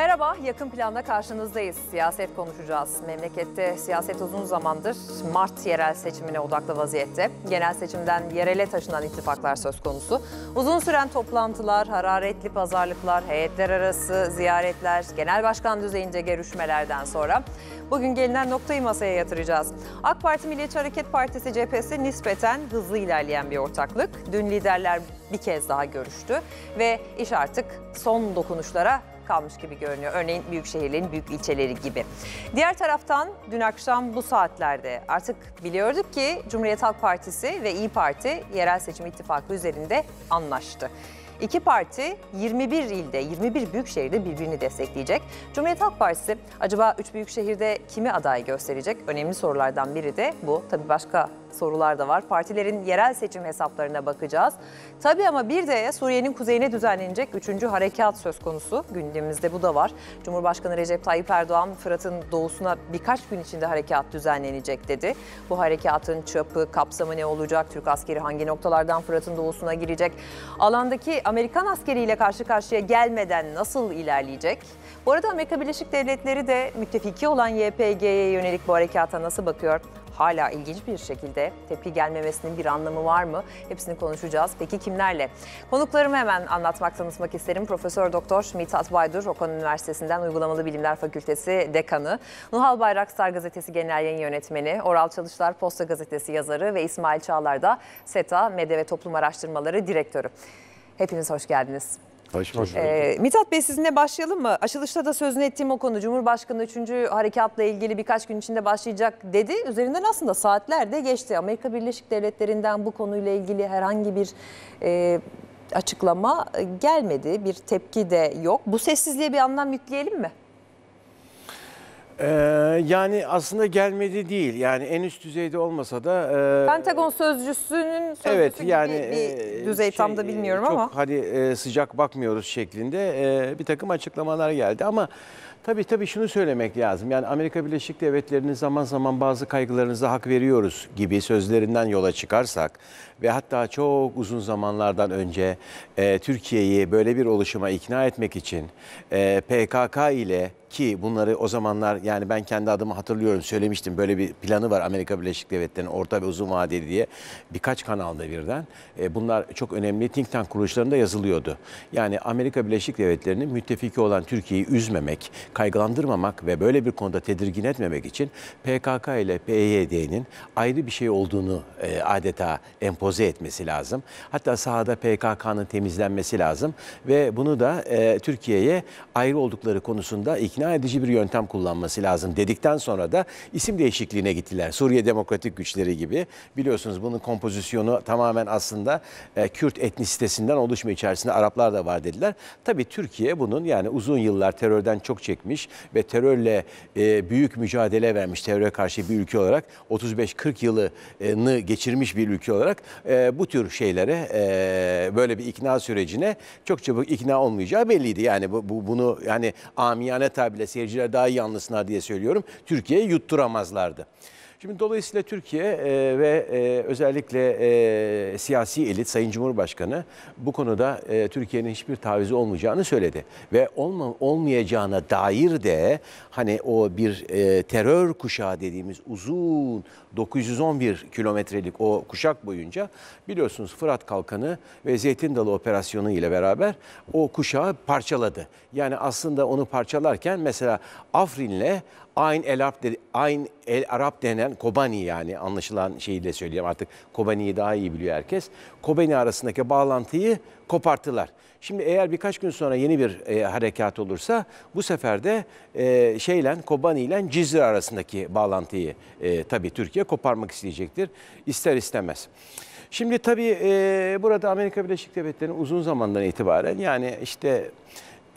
Merhaba, yakın planda karşınızdayız. Siyaset konuşacağız. Memlekette siyaset uzun zamandır Mart yerel seçimine odaklı vaziyette. Genel seçimden yerele taşınan ittifaklar söz konusu. Uzun süren toplantılar, hararetli pazarlıklar, heyetler arası ziyaretler, genel başkan düzeyince görüşmelerden sonra bugün gelinen noktayı masaya yatıracağız. AK Parti Milliyetçi Hareket Partisi cephesi nispeten hızlı ilerleyen bir ortaklık. Dün liderler bir kez daha görüştü ve iş artık son dokunuşlara kalmış gibi görünüyor. Örneğin büyük şehirlerin büyük ilçeleri gibi. Diğer taraftan dün akşam bu saatlerde artık biliyorduk ki Cumhuriyet Halk Partisi ve İyi Parti yerel seçim ittifakı üzerinde anlaştı. İki parti 21 ilde, 21 büyük şehirde birbirini destekleyecek. Cumhuriyet Halk Partisi acaba 3 büyük şehirde kimi aday gösterecek? Önemli sorulardan biri de bu. Tabii başka sorular da var. Partilerin yerel seçim hesaplarına bakacağız. Tabii ama bir de Suriye'nin kuzeyine düzenlenecek 3. harekat söz konusu. Gündemimizde bu da var. Cumhurbaşkanı Recep Tayyip Erdoğan Fırat'ın doğusuna birkaç gün içinde harekat düzenlenecek dedi. Bu harekatın çapı, kapsamı ne olacak? Türk askeri hangi noktalardan Fırat'ın doğusuna girecek? Alandaki Amerikan askeriyle karşı karşıya gelmeden nasıl ilerleyecek? Bu arada Amerika Birleşik Devletleri de müttefiki olan YPG'ye yönelik bu harekata nasıl bakıyor? hala ilginç bir şekilde tepki gelmemesinin bir anlamı var mı? Hepsini konuşacağız. Peki kimlerle? Konuklarımı hemen anlatmak, tanıtmak isterim. Profesör Doktor Mithat Baydur, Okan Üniversitesi'nden Uygulamalı Bilimler Fakültesi Dekanı, Nuhal Bayraksar Gazetesi Genel Yayın Yönetmeni, Oral Çalışlar Posta Gazetesi yazarı ve İsmail Çağlar da SETA, Medya ve Toplum Araştırmaları Direktörü. Hepiniz hoş geldiniz. Hoş ee, Mithat Bey sizinle başlayalım mı? Açılışta da sözünü ettiğim o konu Cumhurbaşkanı 3. harekatla ilgili birkaç gün içinde başlayacak dedi. Üzerinden aslında saatler de geçti. Amerika Birleşik Devletleri'nden bu konuyla ilgili herhangi bir e, açıklama e, gelmedi. Bir tepki de yok. Bu sessizliğe bir anlam yükleyelim mi? Ee, ee, yani aslında gelmedi değil. Yani en üst düzeyde olmasa da... E, Pentagon sözcüsünün sözcüsü evet, yani, gibi bir e, düzey şey, tam da şey, e, bilmiyorum çok ama. Çok hadi e, sıcak bakmıyoruz şeklinde bir takım açıklamalar geldi ama Tabii tabii şunu söylemek lazım. Yani Amerika Birleşik Devletleri'nin zaman zaman bazı kaygılarınıza hak veriyoruz gibi sözlerinden yola çıkarsak ve hatta çok uzun zamanlardan önce e, Türkiye'yi böyle bir oluşuma ikna etmek için e, PKK ile ki bunları o zamanlar yani ben kendi adımı hatırlıyorum söylemiştim böyle bir planı var Amerika Birleşik Devletleri'nin orta ve uzun vadeli diye birkaç kanalda birden e, bunlar çok önemli think tank kuruluşlarında yazılıyordu. Yani Amerika Birleşik Devletleri'nin müttefiki olan Türkiye'yi üzmemek, kaygılandırmamak ve böyle bir konuda tedirgin etmemek için PKK ile PYD'nin ayrı bir şey olduğunu e, adeta empoze etmesi lazım. Hatta sahada PKK'nın temizlenmesi lazım ve bunu da e, Türkiye'ye ayrı oldukları konusunda ikna edici bir yöntem kullanması lazım dedikten sonra da isim değişikliğine gittiler. Suriye Demokratik Güçleri gibi biliyorsunuz bunun kompozisyonu tamamen aslında e, Kürt etnisitesinden oluşma içerisinde Araplar da var dediler. Tabii Türkiye bunun yani uzun yıllar terörden çok çekti çekmiş ve terörle e, büyük mücadele vermiş teröre karşı bir ülke olarak 35-40 yılını geçirmiş bir ülke olarak e, bu tür şeylere e, böyle bir ikna sürecine çok çabuk ikna olmayacağı belliydi. Yani bu, bu bunu yani amiyane tabirle seyirciler daha iyi anlasınlar diye söylüyorum. Türkiye'ye yutturamazlardı. Şimdi dolayısıyla Türkiye e, ve e, özellikle e, siyasi elit Sayın Cumhurbaşkanı bu konuda e, Türkiye'nin hiçbir tavizi olmayacağını söyledi ve olma, olmayacağına dair de hani o bir e, terör kuşağı dediğimiz uzun 911 kilometrelik o kuşak boyunca biliyorsunuz Fırat Kalkanı ve Zeytin Dalı operasyonu ile beraber o kuşağı parçaladı. Yani aslında onu parçalarken mesela Afrin'le Ayn El Arp, Ayn El Arap denen Kobani yani anlaşılan şeyi de söyleyeyim artık Kobani'yi daha iyi biliyor herkes. Kobani arasındaki bağlantıyı koparttılar. Şimdi eğer birkaç gün sonra yeni bir e, harekat olursa bu sefer de e, şeyle Kobani ile Cizre arasındaki bağlantıyı e, tabii Türkiye koparmak isteyecektir ister istemez. Şimdi tabii e, burada Amerika Birleşik Devletleri'nin uzun zamandan itibaren yani işte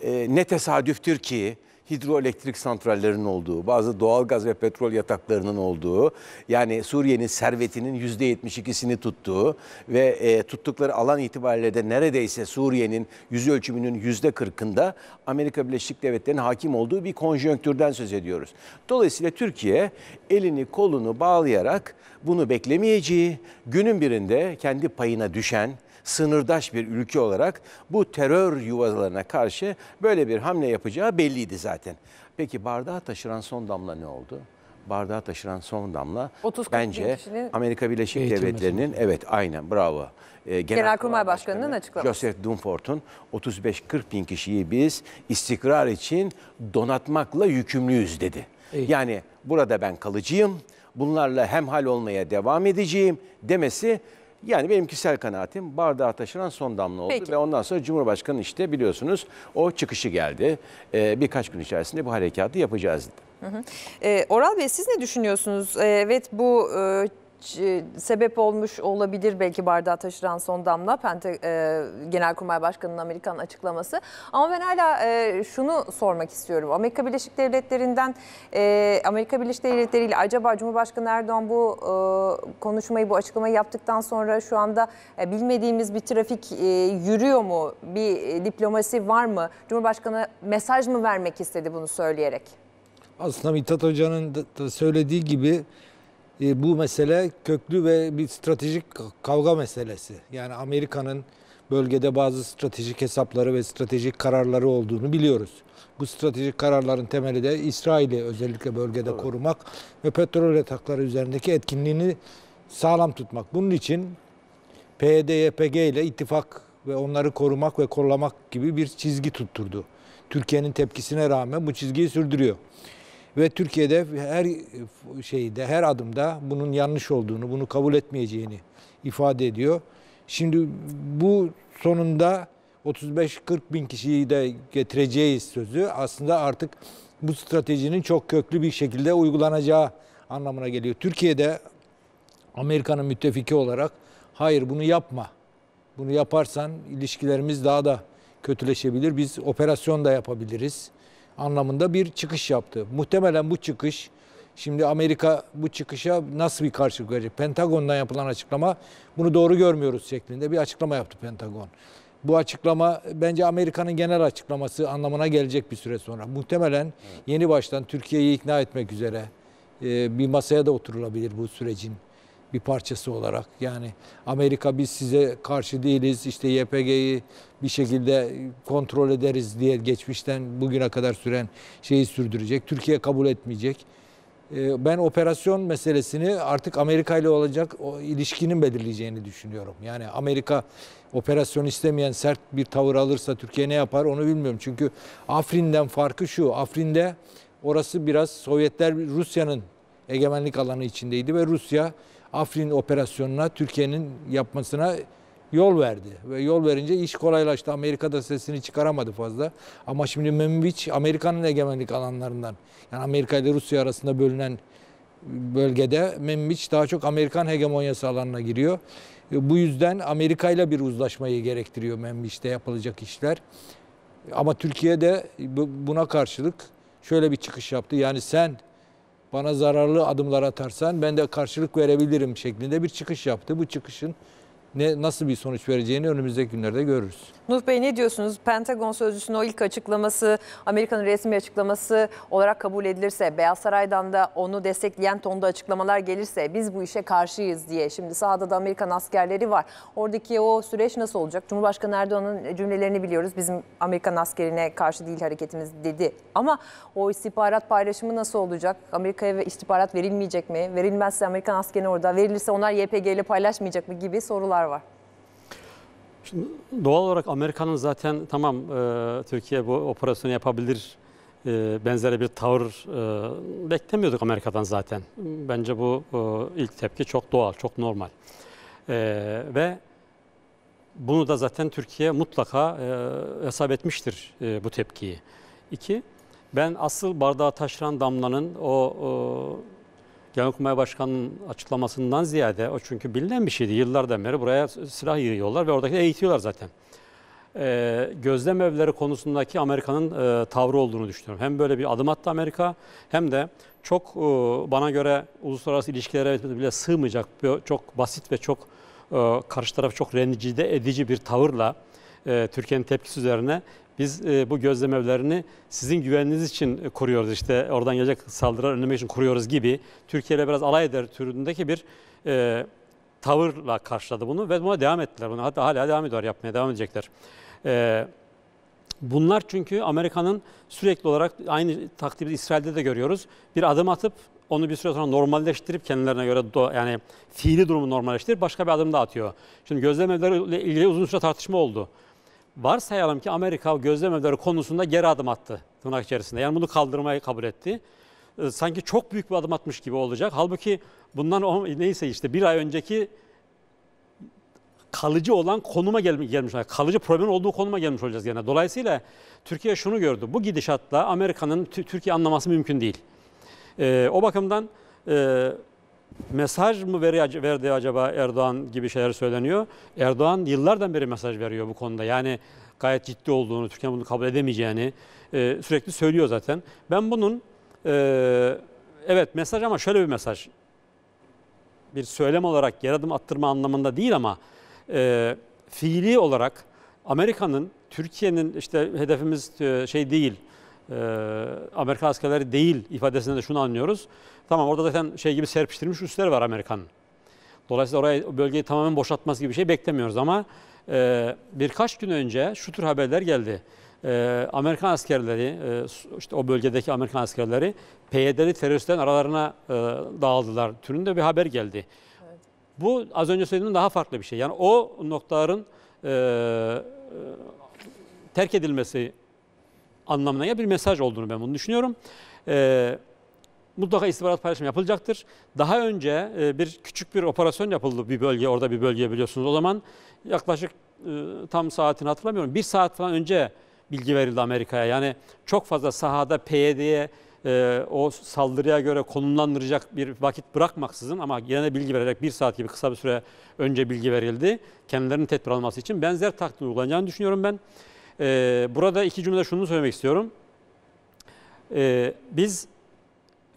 e, ne tesadüftür ki hidroelektrik santrallerinin olduğu, bazı doğalgaz ve petrol yataklarının olduğu, yani Suriye'nin servetinin %72'sini tuttuğu ve e, tuttukları alan itibariyle de neredeyse Suriye'nin yüz ölçümünün %40'ında Amerika Birleşik Devletleri'nin hakim olduğu bir konjonktürden söz ediyoruz. Dolayısıyla Türkiye elini kolunu bağlayarak bunu beklemeyeceği, günün birinde kendi payına düşen, sınırdaş bir ülke olarak bu terör yuvalarına karşı böyle bir hamle yapacağı belliydi zaten. Peki bardağı taşıran son damla ne oldu? bardağı taşıran son damla 30 bence Amerika Birleşik Devletleri'nin evet aynen bravo. Ee, Genelkurmay Başkanı'nın açıklaması. Joseph Dunford'un 35-40 bin kişiyi biz istikrar için donatmakla yükümlüyüz dedi. İyi. Yani burada ben kalıcıyım bunlarla hemhal olmaya devam edeceğim demesi yani benim kişisel kanaatim bardağı taşıran son damla oldu Peki. ve ondan sonra Cumhurbaşkanı işte biliyorsunuz o çıkışı geldi. Ee, birkaç gün içerisinde bu harekatı yapacağız dedi. Hı hı. E, Oral Bey siz ne düşünüyorsunuz? E, evet bu e, e, sebep olmuş olabilir belki bardağa taşıran son damla Pente, e, Genelkurmay Başkanı'nın Amerikan açıklaması. Ama ben hala e, şunu sormak istiyorum. Amerika Birleşik Devletleri'nden e, Amerika Birleşik Devletleri ile acaba Cumhurbaşkanı Erdoğan bu e, konuşmayı bu açıklamayı yaptıktan sonra şu anda e, bilmediğimiz bir trafik e, yürüyor mu? Bir e, diplomasi var mı? Cumhurbaşkanı mesaj mı vermek istedi bunu söyleyerek? Aslında Mithat Hoca'nın da söylediği gibi e, bu mesele köklü ve bir stratejik kavga meselesi. Yani Amerika'nın bölgede bazı stratejik hesapları ve stratejik kararları olduğunu biliyoruz. Bu stratejik kararların temeli de İsrail'i özellikle bölgede evet. korumak ve petrol yatakları üzerindeki etkinliğini sağlam tutmak. Bunun için PYD, YPG ile ittifak ve onları korumak ve kollamak gibi bir çizgi tutturdu. Türkiye'nin tepkisine rağmen bu çizgiyi sürdürüyor ve Türkiye'de her şeyde, her adımda bunun yanlış olduğunu, bunu kabul etmeyeceğini ifade ediyor. Şimdi bu sonunda 35-40 bin kişiyi de getireceğiz sözü aslında artık bu stratejinin çok köklü bir şekilde uygulanacağı anlamına geliyor. Türkiye'de Amerika'nın müttefiki olarak hayır bunu yapma. Bunu yaparsan ilişkilerimiz daha da kötüleşebilir. Biz operasyon da yapabiliriz anlamında bir çıkış yaptı. Muhtemelen bu çıkış Şimdi Amerika bu çıkışa nasıl bir karşılık verecek? Pentagon'dan yapılan açıklama bunu doğru görmüyoruz şeklinde bir açıklama yaptı Pentagon. Bu açıklama bence Amerika'nın genel açıklaması anlamına gelecek bir süre sonra. Muhtemelen yeni baştan Türkiye'yi ikna etmek üzere bir masaya da oturulabilir bu sürecin bir parçası olarak. Yani Amerika biz size karşı değiliz işte YPG'yi bir şekilde kontrol ederiz diye geçmişten bugüne kadar süren şeyi sürdürecek. Türkiye kabul etmeyecek. Ee, ben operasyon meselesini artık Amerika ile olacak o ilişkinin belirleyeceğini düşünüyorum. Yani Amerika operasyon istemeyen sert bir tavır alırsa Türkiye ne yapar onu bilmiyorum. Çünkü Afrin'den farkı şu. Afrin'de orası biraz Sovyetler Rusya'nın egemenlik alanı içindeydi ve Rusya Afrin operasyonuna Türkiye'nin yapmasına yol verdi. Ve yol verince iş kolaylaştı. Amerika da sesini çıkaramadı fazla. Ama şimdi Membiç Amerika'nın egemenlik alanlarından yani Amerika ile Rusya arasında bölünen bölgede Membiç daha çok Amerikan hegemonyası alanına giriyor. E, bu yüzden Amerika ile bir uzlaşmayı gerektiriyor Membiç'te yapılacak işler. Ama Türkiye de buna karşılık şöyle bir çıkış yaptı. Yani sen bana zararlı adımlar atarsan ben de karşılık verebilirim şeklinde bir çıkış yaptı. Bu çıkışın ne nasıl bir sonuç vereceğini önümüzdeki günlerde görürüz. Nuh Bey ne diyorsunuz? Pentagon sözcüsünün o ilk açıklaması, Amerika'nın resmi açıklaması olarak kabul edilirse, Beyaz Saray'dan da onu destekleyen tonda açıklamalar gelirse biz bu işe karşıyız diye. Şimdi sahada da Amerikan askerleri var. Oradaki o süreç nasıl olacak? Cumhurbaşkanı Erdoğan'ın cümlelerini biliyoruz. Bizim Amerikan askerine karşı değil hareketimiz dedi. Ama o istihbarat paylaşımı nasıl olacak? Amerika'ya istihbarat verilmeyecek mi? Verilmezse Amerikan askerine orada, verilirse onlar YPG ile paylaşmayacak mı gibi sorular iddialar var. Şimdi doğal olarak Amerika'nın zaten tamam e, Türkiye bu operasyonu yapabilir e, benzeri bir tavır e, beklemiyorduk Amerika'dan zaten. Bence bu e, ilk tepki çok doğal, çok normal. E, ve bunu da zaten Türkiye mutlaka e, hesap etmiştir e, bu tepkiyi. İki, ben asıl bardağa taşıran damlanın o... E, Genelkurmay Başkanı'nın açıklamasından ziyade o çünkü bilinen bir şeydi. Yıllardan beri buraya silah yiyorlar ve oradaki eğitiyorlar zaten. E, gözlem evleri konusundaki Amerika'nın e, tavrı olduğunu düşünüyorum. Hem böyle bir adım attı Amerika hem de çok e, bana göre uluslararası ilişkilere bile sığmayacak çok basit ve çok e, karşı tarafı çok rencide edici bir tavırla e, Türkiye'nin tepkisi üzerine biz e, bu gözlem evlerini sizin güveniniz için e, kuruyoruz, işte oradan gelecek saldırılar önlemek için kuruyoruz gibi Türkiye ile biraz alay eder türündeki bir e, tavırla karşıladı bunu ve buna devam ettiler. Bunu hatta hala devam ediyor yapmaya devam edecekler. E, bunlar çünkü Amerika'nın sürekli olarak aynı takdiri İsrail'de de görüyoruz. Bir adım atıp onu bir süre sonra normalleştirip kendilerine göre yani fiili durumu normalleştirip başka bir adım da atıyor. Şimdi gözlem evleriyle ilgili uzun süre tartışma oldu varsayalım ki Amerika gözlem evleri konusunda geri adım attı tırnak içerisinde. Yani bunu kaldırmayı kabul etti. Ee, sanki çok büyük bir adım atmış gibi olacak. Halbuki bundan on, neyse işte bir ay önceki kalıcı olan konuma gelmiş, gelmiş kalıcı problem olduğu konuma gelmiş olacağız gene. Dolayısıyla Türkiye şunu gördü. Bu gidişatla Amerika'nın Türkiye anlaması mümkün değil. E, o bakımdan e, mesaj mı verdi acaba Erdoğan gibi şeyler söyleniyor. Erdoğan yıllardan beri mesaj veriyor bu konuda. Yani gayet ciddi olduğunu, Türkiye'nin bunu kabul edemeyeceğini e, sürekli söylüyor zaten. Ben bunun e, evet mesaj ama şöyle bir mesaj. Bir söylem olarak yer adım attırma anlamında değil ama e, fiili olarak Amerika'nın, Türkiye'nin işte hedefimiz e, şey değil, e, Amerikan askerleri değil ifadesinde de şunu anlıyoruz. Tamam orada zaten şey gibi serpiştirilmiş üsler var Amerikan'ın. Dolayısıyla oraya bölgeyi tamamen boşaltması gibi bir şey beklemiyoruz ama e, birkaç gün önce şu tür haberler geldi. E, Amerikan askerleri, e, işte o bölgedeki Amerikan askerleri PYD'li teröristlerin aralarına e, dağıldılar türünde bir haber geldi. Evet. Bu az önce söylediğim daha farklı bir şey. Yani o noktaların e, e terk edilmesi anlamına ya bir mesaj olduğunu ben bunu düşünüyorum. Ee, mutlaka istihbarat paylaşımı yapılacaktır. Daha önce e, bir küçük bir operasyon yapıldı bir bölge, orada bir bölge biliyorsunuz. O zaman yaklaşık e, tam saatini hatırlamıyorum. Bir saat falan önce bilgi verildi Amerika'ya. Yani çok fazla sahada PYD'ye e, o saldırıya göre konumlandıracak bir vakit bırakmaksızın ama yine bilgi vererek bir saat gibi kısa bir süre önce bilgi verildi. Kendilerinin tedbir alması için benzer takdir uygulanacağını düşünüyorum ben. Ee, burada iki cümle şunu söylemek istiyorum. Ee, biz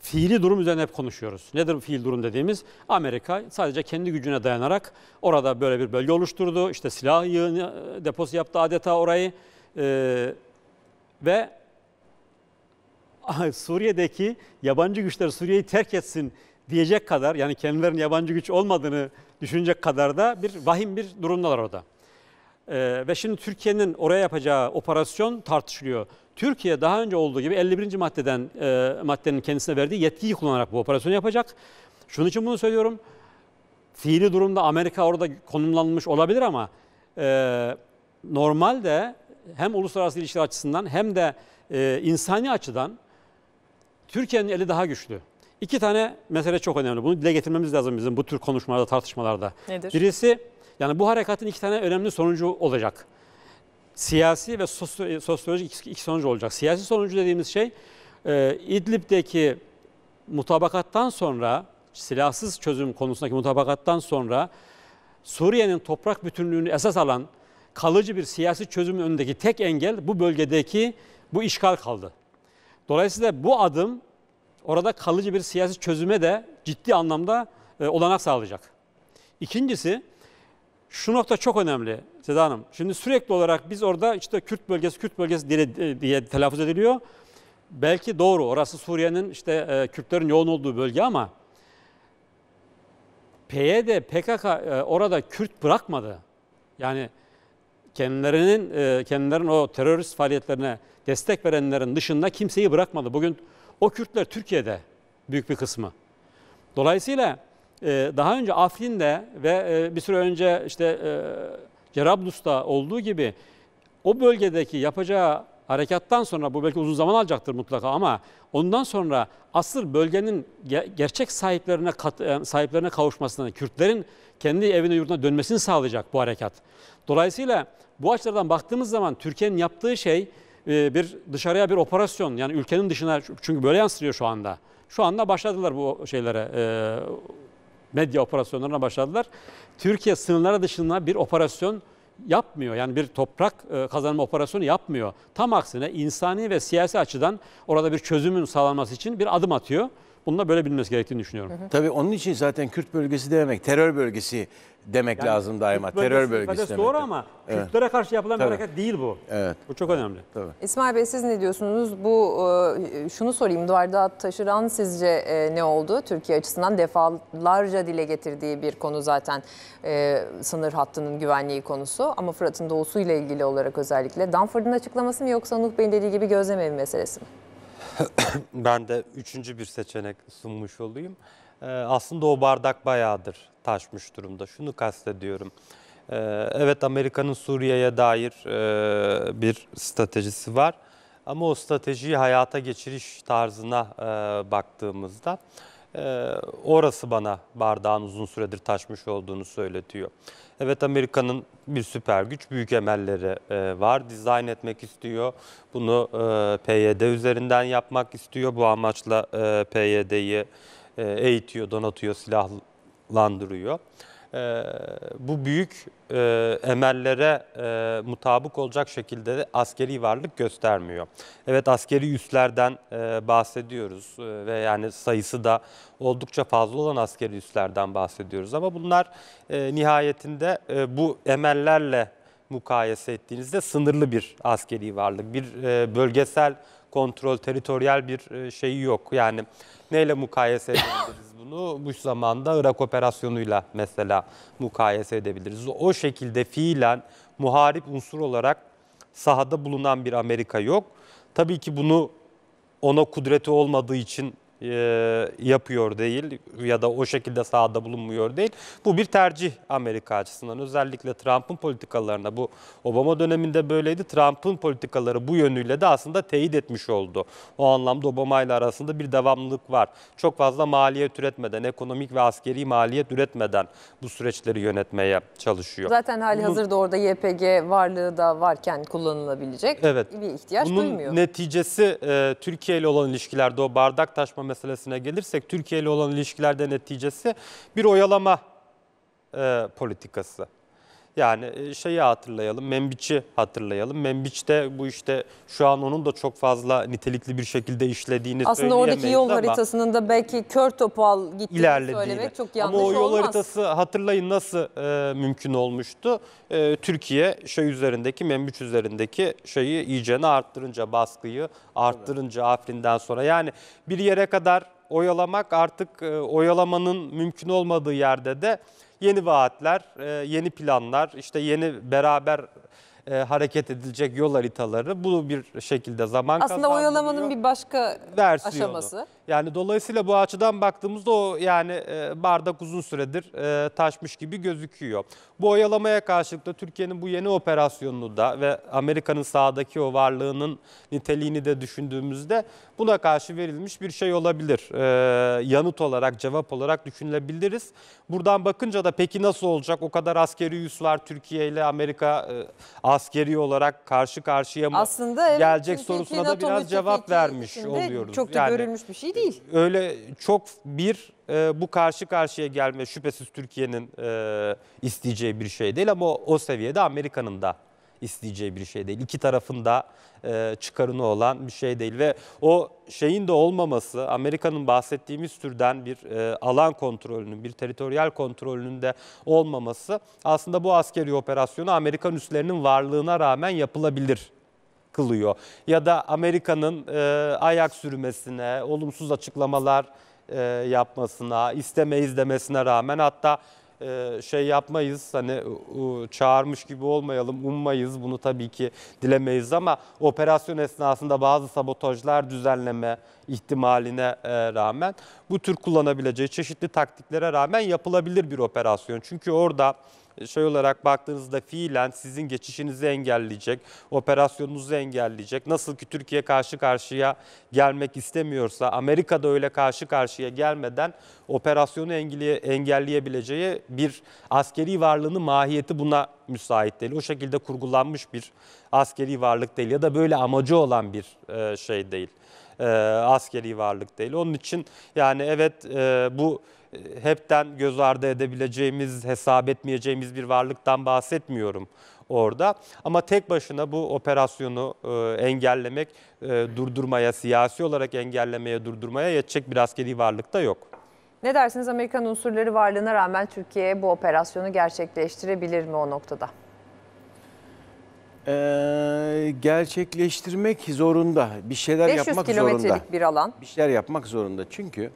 fiili durum üzerine hep konuşuyoruz. Nedir fiil durum dediğimiz? Amerika sadece kendi gücüne dayanarak orada böyle bir bölge oluşturdu. İşte silah yığını e, deposu yaptı adeta orayı. Ee, ve Suriye'deki yabancı güçler Suriye'yi terk etsin diyecek kadar yani kendilerinin yabancı güç olmadığını düşünecek kadar da bir vahim bir durumdalar orada. Ee, ve şimdi Türkiye'nin oraya yapacağı operasyon tartışılıyor. Türkiye daha önce olduğu gibi 51. maddeden e, maddenin kendisine verdiği yetkiyi kullanarak bu operasyonu yapacak. Şunun için bunu söylüyorum. Fiili durumda Amerika orada konumlanmış olabilir ama e, normalde hem uluslararası ilişkiler açısından hem de e, insani açıdan Türkiye'nin eli daha güçlü. İki tane mesele çok önemli. Bunu dile getirmemiz lazım bizim bu tür konuşmalarda, tartışmalarda. Nedir? Birisi yani bu harekatın iki tane önemli sonucu olacak. Siyasi ve e, sosyolojik iki sonucu olacak. Siyasi sonucu dediğimiz şey e, İdlib'deki mutabakattan sonra silahsız çözüm konusundaki mutabakattan sonra Suriye'nin toprak bütünlüğünü esas alan kalıcı bir siyasi çözümün önündeki tek engel bu bölgedeki bu işgal kaldı. Dolayısıyla bu adım orada kalıcı bir siyasi çözüme de ciddi anlamda e, olanak sağlayacak. İkincisi şu nokta çok önemli Seda Hanım. Şimdi sürekli olarak biz orada işte Kürt bölgesi, Kürt bölgesi diye, diye telaffuz ediliyor. Belki doğru orası Suriye'nin işte e, Kürtlerin yoğun olduğu bölge ama PYD, PKK e, orada Kürt bırakmadı. Yani kendilerinin e, kendilerinin o terörist faaliyetlerine destek verenlerin dışında kimseyi bırakmadı. Bugün o Kürtler Türkiye'de büyük bir kısmı. Dolayısıyla ee, daha önce Afrin'de ve e, bir süre önce işte e, Cerablus'ta olduğu gibi o bölgedeki yapacağı harekattan sonra bu belki uzun zaman alacaktır mutlaka ama ondan sonra asıl bölgenin gerçek sahiplerine kat, e, sahiplerine kavuşmasını, Kürtlerin kendi evine yurduna dönmesini sağlayacak bu harekat. Dolayısıyla bu açılardan baktığımız zaman Türkiye'nin yaptığı şey bir dışarıya bir operasyon yani ülkenin dışına çünkü böyle yansıtıyor şu anda. Şu anda başladılar bu şeylere medya operasyonlarına başladılar. Türkiye sınırları dışında bir operasyon yapmıyor. Yani bir toprak e, kazanma operasyonu yapmıyor. Tam aksine insani ve siyasi açıdan orada bir çözümün sağlanması için bir adım atıyor. Bununla böyle bilinmesi gerektiğini düşünüyorum. Hı hı. Tabii onun için zaten Kürt bölgesi demek, terör bölgesi demek yani lazım daima. Kürt terör bölgesi demek. Doğru ama evet. Kürtlere karşı yapılan Tabii. bir hareket değil bu. Evet. Bu çok önemli. Tabii. İsmail Bey siz ne diyorsunuz? Bu e, şunu sorayım. Duvarda taşıran sizce e, ne oldu? Türkiye açısından defalarca dile getirdiği bir konu zaten e, sınır hattının güvenliği konusu. Ama Fırat'ın doğusuyla ilgili olarak özellikle Danford'un açıklaması mı yoksa Nuh Bey'in dediği gibi gözlemevi meselesi mi? ben de üçüncü bir seçenek sunmuş olayım. Ee, aslında o bardak bayağıdır taşmış durumda. Şunu kastediyorum. Ee, evet Amerika'nın Suriye'ye dair e, bir stratejisi var. Ama o stratejiyi hayata geçiriş tarzına e, baktığımızda e, orası bana bardağın uzun süredir taşmış olduğunu söyletiyor. Evet Amerika'nın bir süper güç, büyük emelleri e, var. Dizayn etmek istiyor. Bunu e, PYD üzerinden yapmak istiyor. Bu amaçla e, PYD'yi e, eğitiyor, donatıyor, silahlandırıyor e, bu büyük e, emellere e, mutabık olacak şekilde de askeri varlık göstermiyor. Evet askeri üslerden e, bahsediyoruz e, ve yani sayısı da oldukça fazla olan askeri üslerden bahsediyoruz. Ama bunlar e, nihayetinde e, bu emellerle mukayese ettiğinizde sınırlı bir askeri varlık, bir e, bölgesel kontrol, teritoryal bir e, şeyi yok. Yani neyle mukayese edebiliriz? Bunu bu zamanda Irak operasyonuyla mesela mukayese edebiliriz. O şekilde fiilen muharip unsur olarak sahada bulunan bir Amerika yok. Tabii ki bunu ona kudreti olmadığı için e, yapıyor değil ya da o şekilde sahada bulunmuyor değil. Bu bir tercih Amerika açısından. Özellikle Trump'ın politikalarına bu Obama döneminde böyleydi. Trump'ın politikaları bu yönüyle de aslında teyit etmiş oldu. O anlamda Obama ile arasında bir devamlılık var. Çok fazla maliyet üretmeden, ekonomik ve askeri maliyet üretmeden bu süreçleri yönetmeye çalışıyor. Zaten hali hazırda orada YPG varlığı da varken kullanılabilecek evet, bir ihtiyaç bunun duymuyor. Bunun neticesi e, Türkiye ile olan ilişkilerde o bardak taşma meselesine gelirsek Türkiye ile olan ilişkilerde neticesi bir oyalama e, politikası. Yani e, şeyi hatırlayalım, Membiç'i hatırlayalım. de bu işte şu an onun da çok fazla nitelikli bir şekilde işlediğini Aslında oradaki yol haritasının da belki kör topal gittiğini söylemek çok yanlış olmaz. Ama o yol olmaz. haritası hatırlayın nasıl e, mümkün olmuştu. E, Türkiye şey üzerindeki, Membiç üzerindeki şeyi iyicene arttırınca, baskıyı arttırınca evet. Afrin'den sonra. Yani bir yere kadar oyalamak artık e, oyalamanın mümkün olmadığı yerde de yeni vaatler, e, yeni planlar, işte yeni beraber e, hareket edilecek yol haritaları bu bir şekilde zaman Aslında oyalamanın bir başka versiyonu. aşaması. Yani dolayısıyla bu açıdan baktığımızda o yani e, bardak uzun süredir taşmış gibi gözüküyor. Bu oyalamaya karşılık da Türkiye'nin bu yeni operasyonunu da ve Amerika'nın sağdaki o varlığının niteliğini de düşündüğümüzde Buna karşı verilmiş bir şey olabilir. E, yanıt olarak, cevap olarak düşünülebiliriz. Buradan bakınca da peki nasıl olacak? O kadar askeri üs var Türkiye ile Amerika e, askeri olarak karşı karşıya mı Aslında evet, gelecek sorusuna da biraz cevap vermiş içinde oluyoruz. Çok da Yani görülmüş bir şey değil. öyle çok bir e, bu karşı karşıya gelme şüphesiz Türkiye'nin e, isteyeceği bir şey değil ama o, o seviyede Amerika'nın da isteyeceği bir şey değil. İki tarafında e, çıkarını olan bir şey değil ve o şeyin de olmaması Amerika'nın bahsettiğimiz türden bir e, alan kontrolünün, bir teritoryal kontrolünün de olmaması aslında bu askeri operasyonu Amerikan üslerinin varlığına rağmen yapılabilir kılıyor. Ya da Amerika'nın e, ayak sürmesine, olumsuz açıklamalar e, yapmasına, istemeyiz demesine rağmen hatta e, şey yapmayız hani çağırmış gibi olmayalım ummayız bunu tabii ki dilemeyiz ama operasyon esnasında bazı sabotajlar düzenleme ihtimaline e, rağmen bu tür kullanabileceği çeşitli taktiklere rağmen yapılabilir bir operasyon. Çünkü orada şey olarak baktığınızda fiilen sizin geçişinizi engelleyecek, operasyonunuzu engelleyecek. Nasıl ki Türkiye karşı karşıya gelmek istemiyorsa Amerika da öyle karşı karşıya gelmeden operasyonu engelleyebileceği bir askeri varlığının mahiyeti buna müsait değil. O şekilde kurgulanmış bir askeri varlık değil ya da böyle amacı olan bir e, şey değil. E, askeri varlık değil. Onun için yani evet e, bu ee, hepten göz ardı edebileceğimiz, hesap etmeyeceğimiz bir varlıktan bahsetmiyorum orada. Ama tek başına bu operasyonu e, engellemek, e, durdurmaya, siyasi olarak engellemeye, durdurmaya yetecek bir askeri varlık da yok. Ne dersiniz Amerikan unsurları varlığına rağmen Türkiye bu operasyonu gerçekleştirebilir mi o noktada? Ee, gerçekleştirmek zorunda. Bir şeyler yapmak zorunda. 500 kilometrelik bir alan. Bir şeyler yapmak zorunda. Çünkü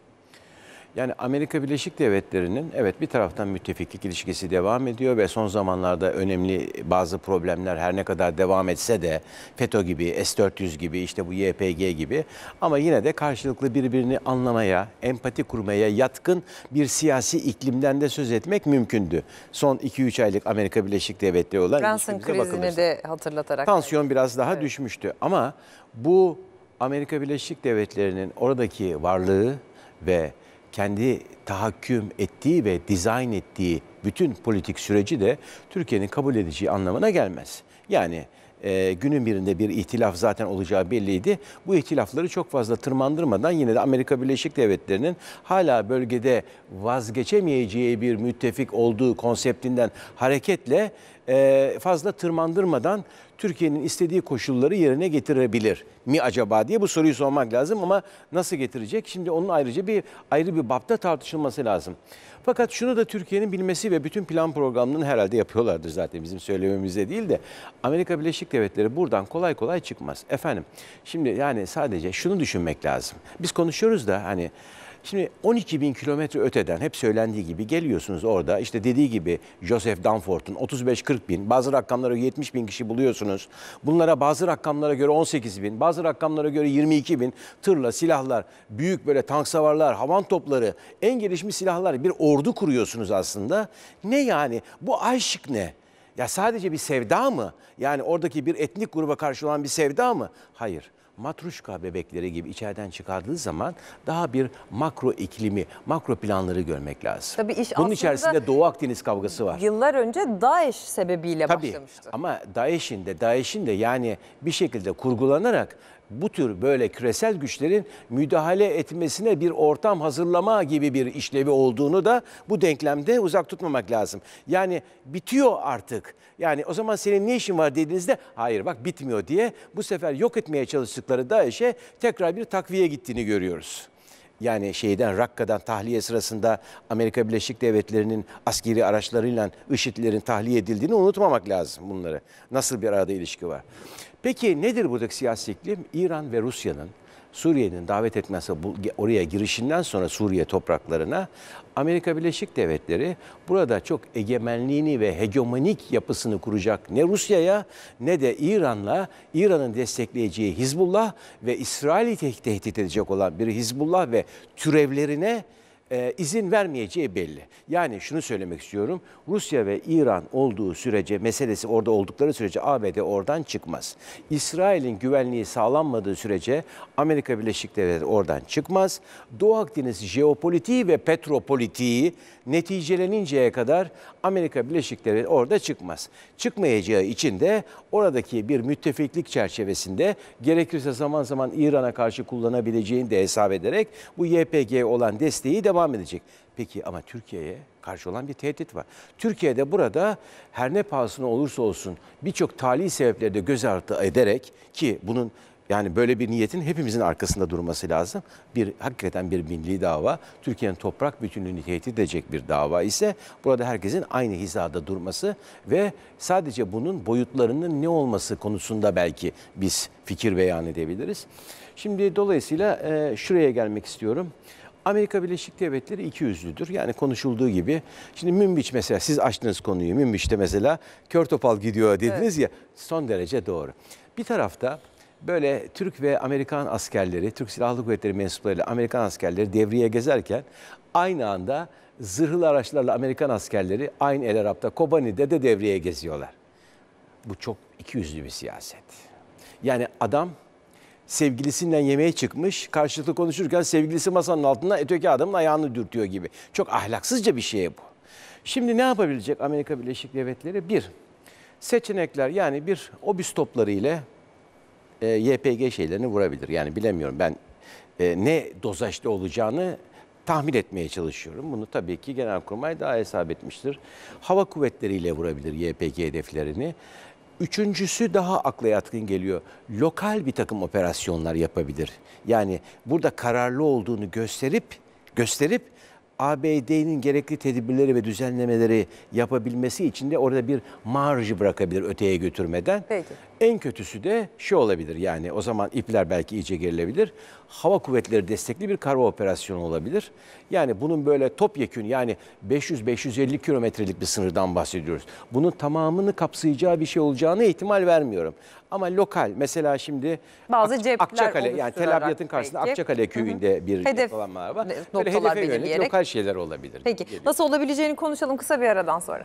yani Amerika Birleşik Devletleri'nin evet bir taraftan müttefiklik ilişkisi devam ediyor ve son zamanlarda önemli bazı problemler her ne kadar devam etse de FETÖ gibi, S-400 gibi, işte bu YPG gibi ama yine de karşılıklı birbirini anlamaya, empati kurmaya yatkın bir siyasi iklimden de söz etmek mümkündü. Son 2-3 aylık Amerika Birleşik Devletleri olan Fransın krizini bakılırsa. de hatırlatarak. Tansiyon biraz daha evet. düşmüştü ama bu Amerika Birleşik Devletleri'nin oradaki varlığı ve kendi tahakküm ettiği ve dizayn ettiği bütün politik süreci de Türkiye'nin kabul edeceği anlamına gelmez. Yani e, günün birinde bir ihtilaf zaten olacağı belliydi. Bu ihtilafları çok fazla tırmandırmadan yine de Amerika Birleşik Devletleri'nin hala bölgede vazgeçemeyeceği bir müttefik olduğu konseptinden hareketle e, fazla tırmandırmadan Türkiye'nin istediği koşulları yerine getirebilir mi acaba diye bu soruyu sormak lazım ama nasıl getirecek? Şimdi onun ayrıca bir ayrı bir bapta tartışılması lazım. Fakat şunu da Türkiye'nin bilmesi ve bütün plan programlarını herhalde yapıyorlardır zaten bizim söylememize değil de Amerika Birleşik Devletleri buradan kolay kolay çıkmaz. Efendim şimdi yani sadece şunu düşünmek lazım. Biz konuşuyoruz da hani Şimdi 12 bin kilometre öteden hep söylendiği gibi geliyorsunuz orada. İşte dediği gibi Joseph Danforth'un 35-40 bin, bazı rakamlara 70 bin kişi buluyorsunuz. Bunlara bazı rakamlara göre 18 bin, bazı rakamlara göre 22 bin tırla, silahlar, büyük böyle tank savarlar, havan topları, en gelişmiş silahlar bir ordu kuruyorsunuz aslında. Ne yani bu aşık ne? Ya sadece bir sevda mı? Yani oradaki bir etnik gruba karşı olan bir sevda mı? Hayır matruşka bebekleri gibi içeriden çıkardığı zaman daha bir makro iklimi, makro planları görmek lazım. Tabii iş Bunun içerisinde Doğu Akdeniz kavgası var. Yıllar önce DAEŞ sebebiyle Tabii, başlamıştı. Ama DAEŞ'in de DAEŞ'in de yani bir şekilde kurgulanarak bu tür böyle küresel güçlerin müdahale etmesine bir ortam hazırlama gibi bir işlevi olduğunu da bu denklemde uzak tutmamak lazım. Yani bitiyor artık. Yani o zaman senin ne işin var dediğinizde hayır bak bitmiyor diye bu sefer yok etmeye çalıştıkları DAEŞ'e tekrar bir takviye gittiğini görüyoruz yani şeyden Rakka'dan tahliye sırasında Amerika Birleşik Devletleri'nin askeri araçlarıyla IŞİD'lerin tahliye edildiğini unutmamak lazım bunları. Nasıl bir arada ilişki var. Peki nedir buradaki siyasi iklim? İran ve Rusya'nın Suriye'nin davet etmezse bu, oraya girişinden sonra Suriye topraklarına Amerika Birleşik Devletleri burada çok egemenliğini ve hegemonik yapısını kuracak ne Rusya'ya ne de İran'la İran'ın destekleyeceği Hizbullah ve İsrail'i tehdit edecek olan bir Hizbullah ve türevlerine e, izin vermeyeceği belli. Yani şunu söylemek istiyorum. Rusya ve İran olduğu sürece meselesi orada oldukları sürece ABD oradan çıkmaz. İsrail'in güvenliği sağlanmadığı sürece Amerika Birleşik Devletleri oradan çıkmaz. Doğu Akdeniz jeopolitiği ve petropolitiği neticeleninceye kadar Amerika Birleşik Devletleri orada çıkmaz. Çıkmayacağı için de oradaki bir müttefiklik çerçevesinde gerekirse zaman zaman İran'a karşı kullanabileceğini de hesap ederek bu YPG olan desteği devam devam edecek. Peki ama Türkiye'ye karşı olan bir tehdit var. Türkiye'de burada her ne pahasına olursa olsun birçok tali sebepleri de göz ardı ederek ki bunun yani böyle bir niyetin hepimizin arkasında durması lazım. Bir hakikaten bir milli dava, Türkiye'nin toprak bütünlüğünü tehdit edecek bir dava ise burada herkesin aynı hizada durması ve sadece bunun boyutlarının ne olması konusunda belki biz fikir beyan edebiliriz. Şimdi dolayısıyla e, şuraya gelmek istiyorum. Amerika Birleşik Devletleri iki yüzlüdür. Yani konuşulduğu gibi. Şimdi Münbiç mesela siz açtınız konuyu. Münbiç'te mesela kör topal gidiyor dediniz evet. ya son derece doğru. Bir tarafta böyle Türk ve Amerikan askerleri, Türk Silahlı Kuvvetleri mensuplarıyla Amerikan askerleri Devriye gezerken aynı anda zırhlı araçlarla Amerikan askerleri aynı El Arap'ta Kobani'de de Devriye geziyorlar. Bu çok iki yüzlü bir siyaset. Yani adam sevgilisiyle yemeğe çıkmış. Karşılıklı konuşurken sevgilisi masanın altında öteki adamın ayağını dürtüyor gibi. Çok ahlaksızca bir şey bu. Şimdi ne yapabilecek Amerika Birleşik Devletleri? Bir, seçenekler yani bir obüs topları ile e, YPG şeylerini vurabilir. Yani bilemiyorum ben e, ne dozajda olacağını tahmin etmeye çalışıyorum. Bunu tabii ki Genelkurmay daha hesap etmiştir. Hava kuvvetleriyle vurabilir YPG hedeflerini. Üçüncüsü daha akla yatkın geliyor. Lokal bir takım operasyonlar yapabilir. Yani burada kararlı olduğunu gösterip gösterip ABD'nin gerekli tedbirleri ve düzenlemeleri yapabilmesi için de orada bir marjı bırakabilir öteye götürmeden. Peki. En kötüsü de şu olabilir yani o zaman ipler belki iyice gerilebilir hava kuvvetleri destekli bir kargo operasyonu olabilir. Yani bunun böyle topyekün yani 500-550 kilometrelik bir sınırdan bahsediyoruz. Bunun tamamını kapsayacağı bir şey olacağına ihtimal vermiyorum. Ama lokal mesela şimdi bazı Ak- Akçakale yani Tel Abyad'ın karşısında belki. Akçakale köyünde Hı-hı. bir hedef, var. Böyle hedefe yönelik lokal şeyler olabilir. Peki geliyor. nasıl olabileceğini konuşalım kısa bir aradan sonra.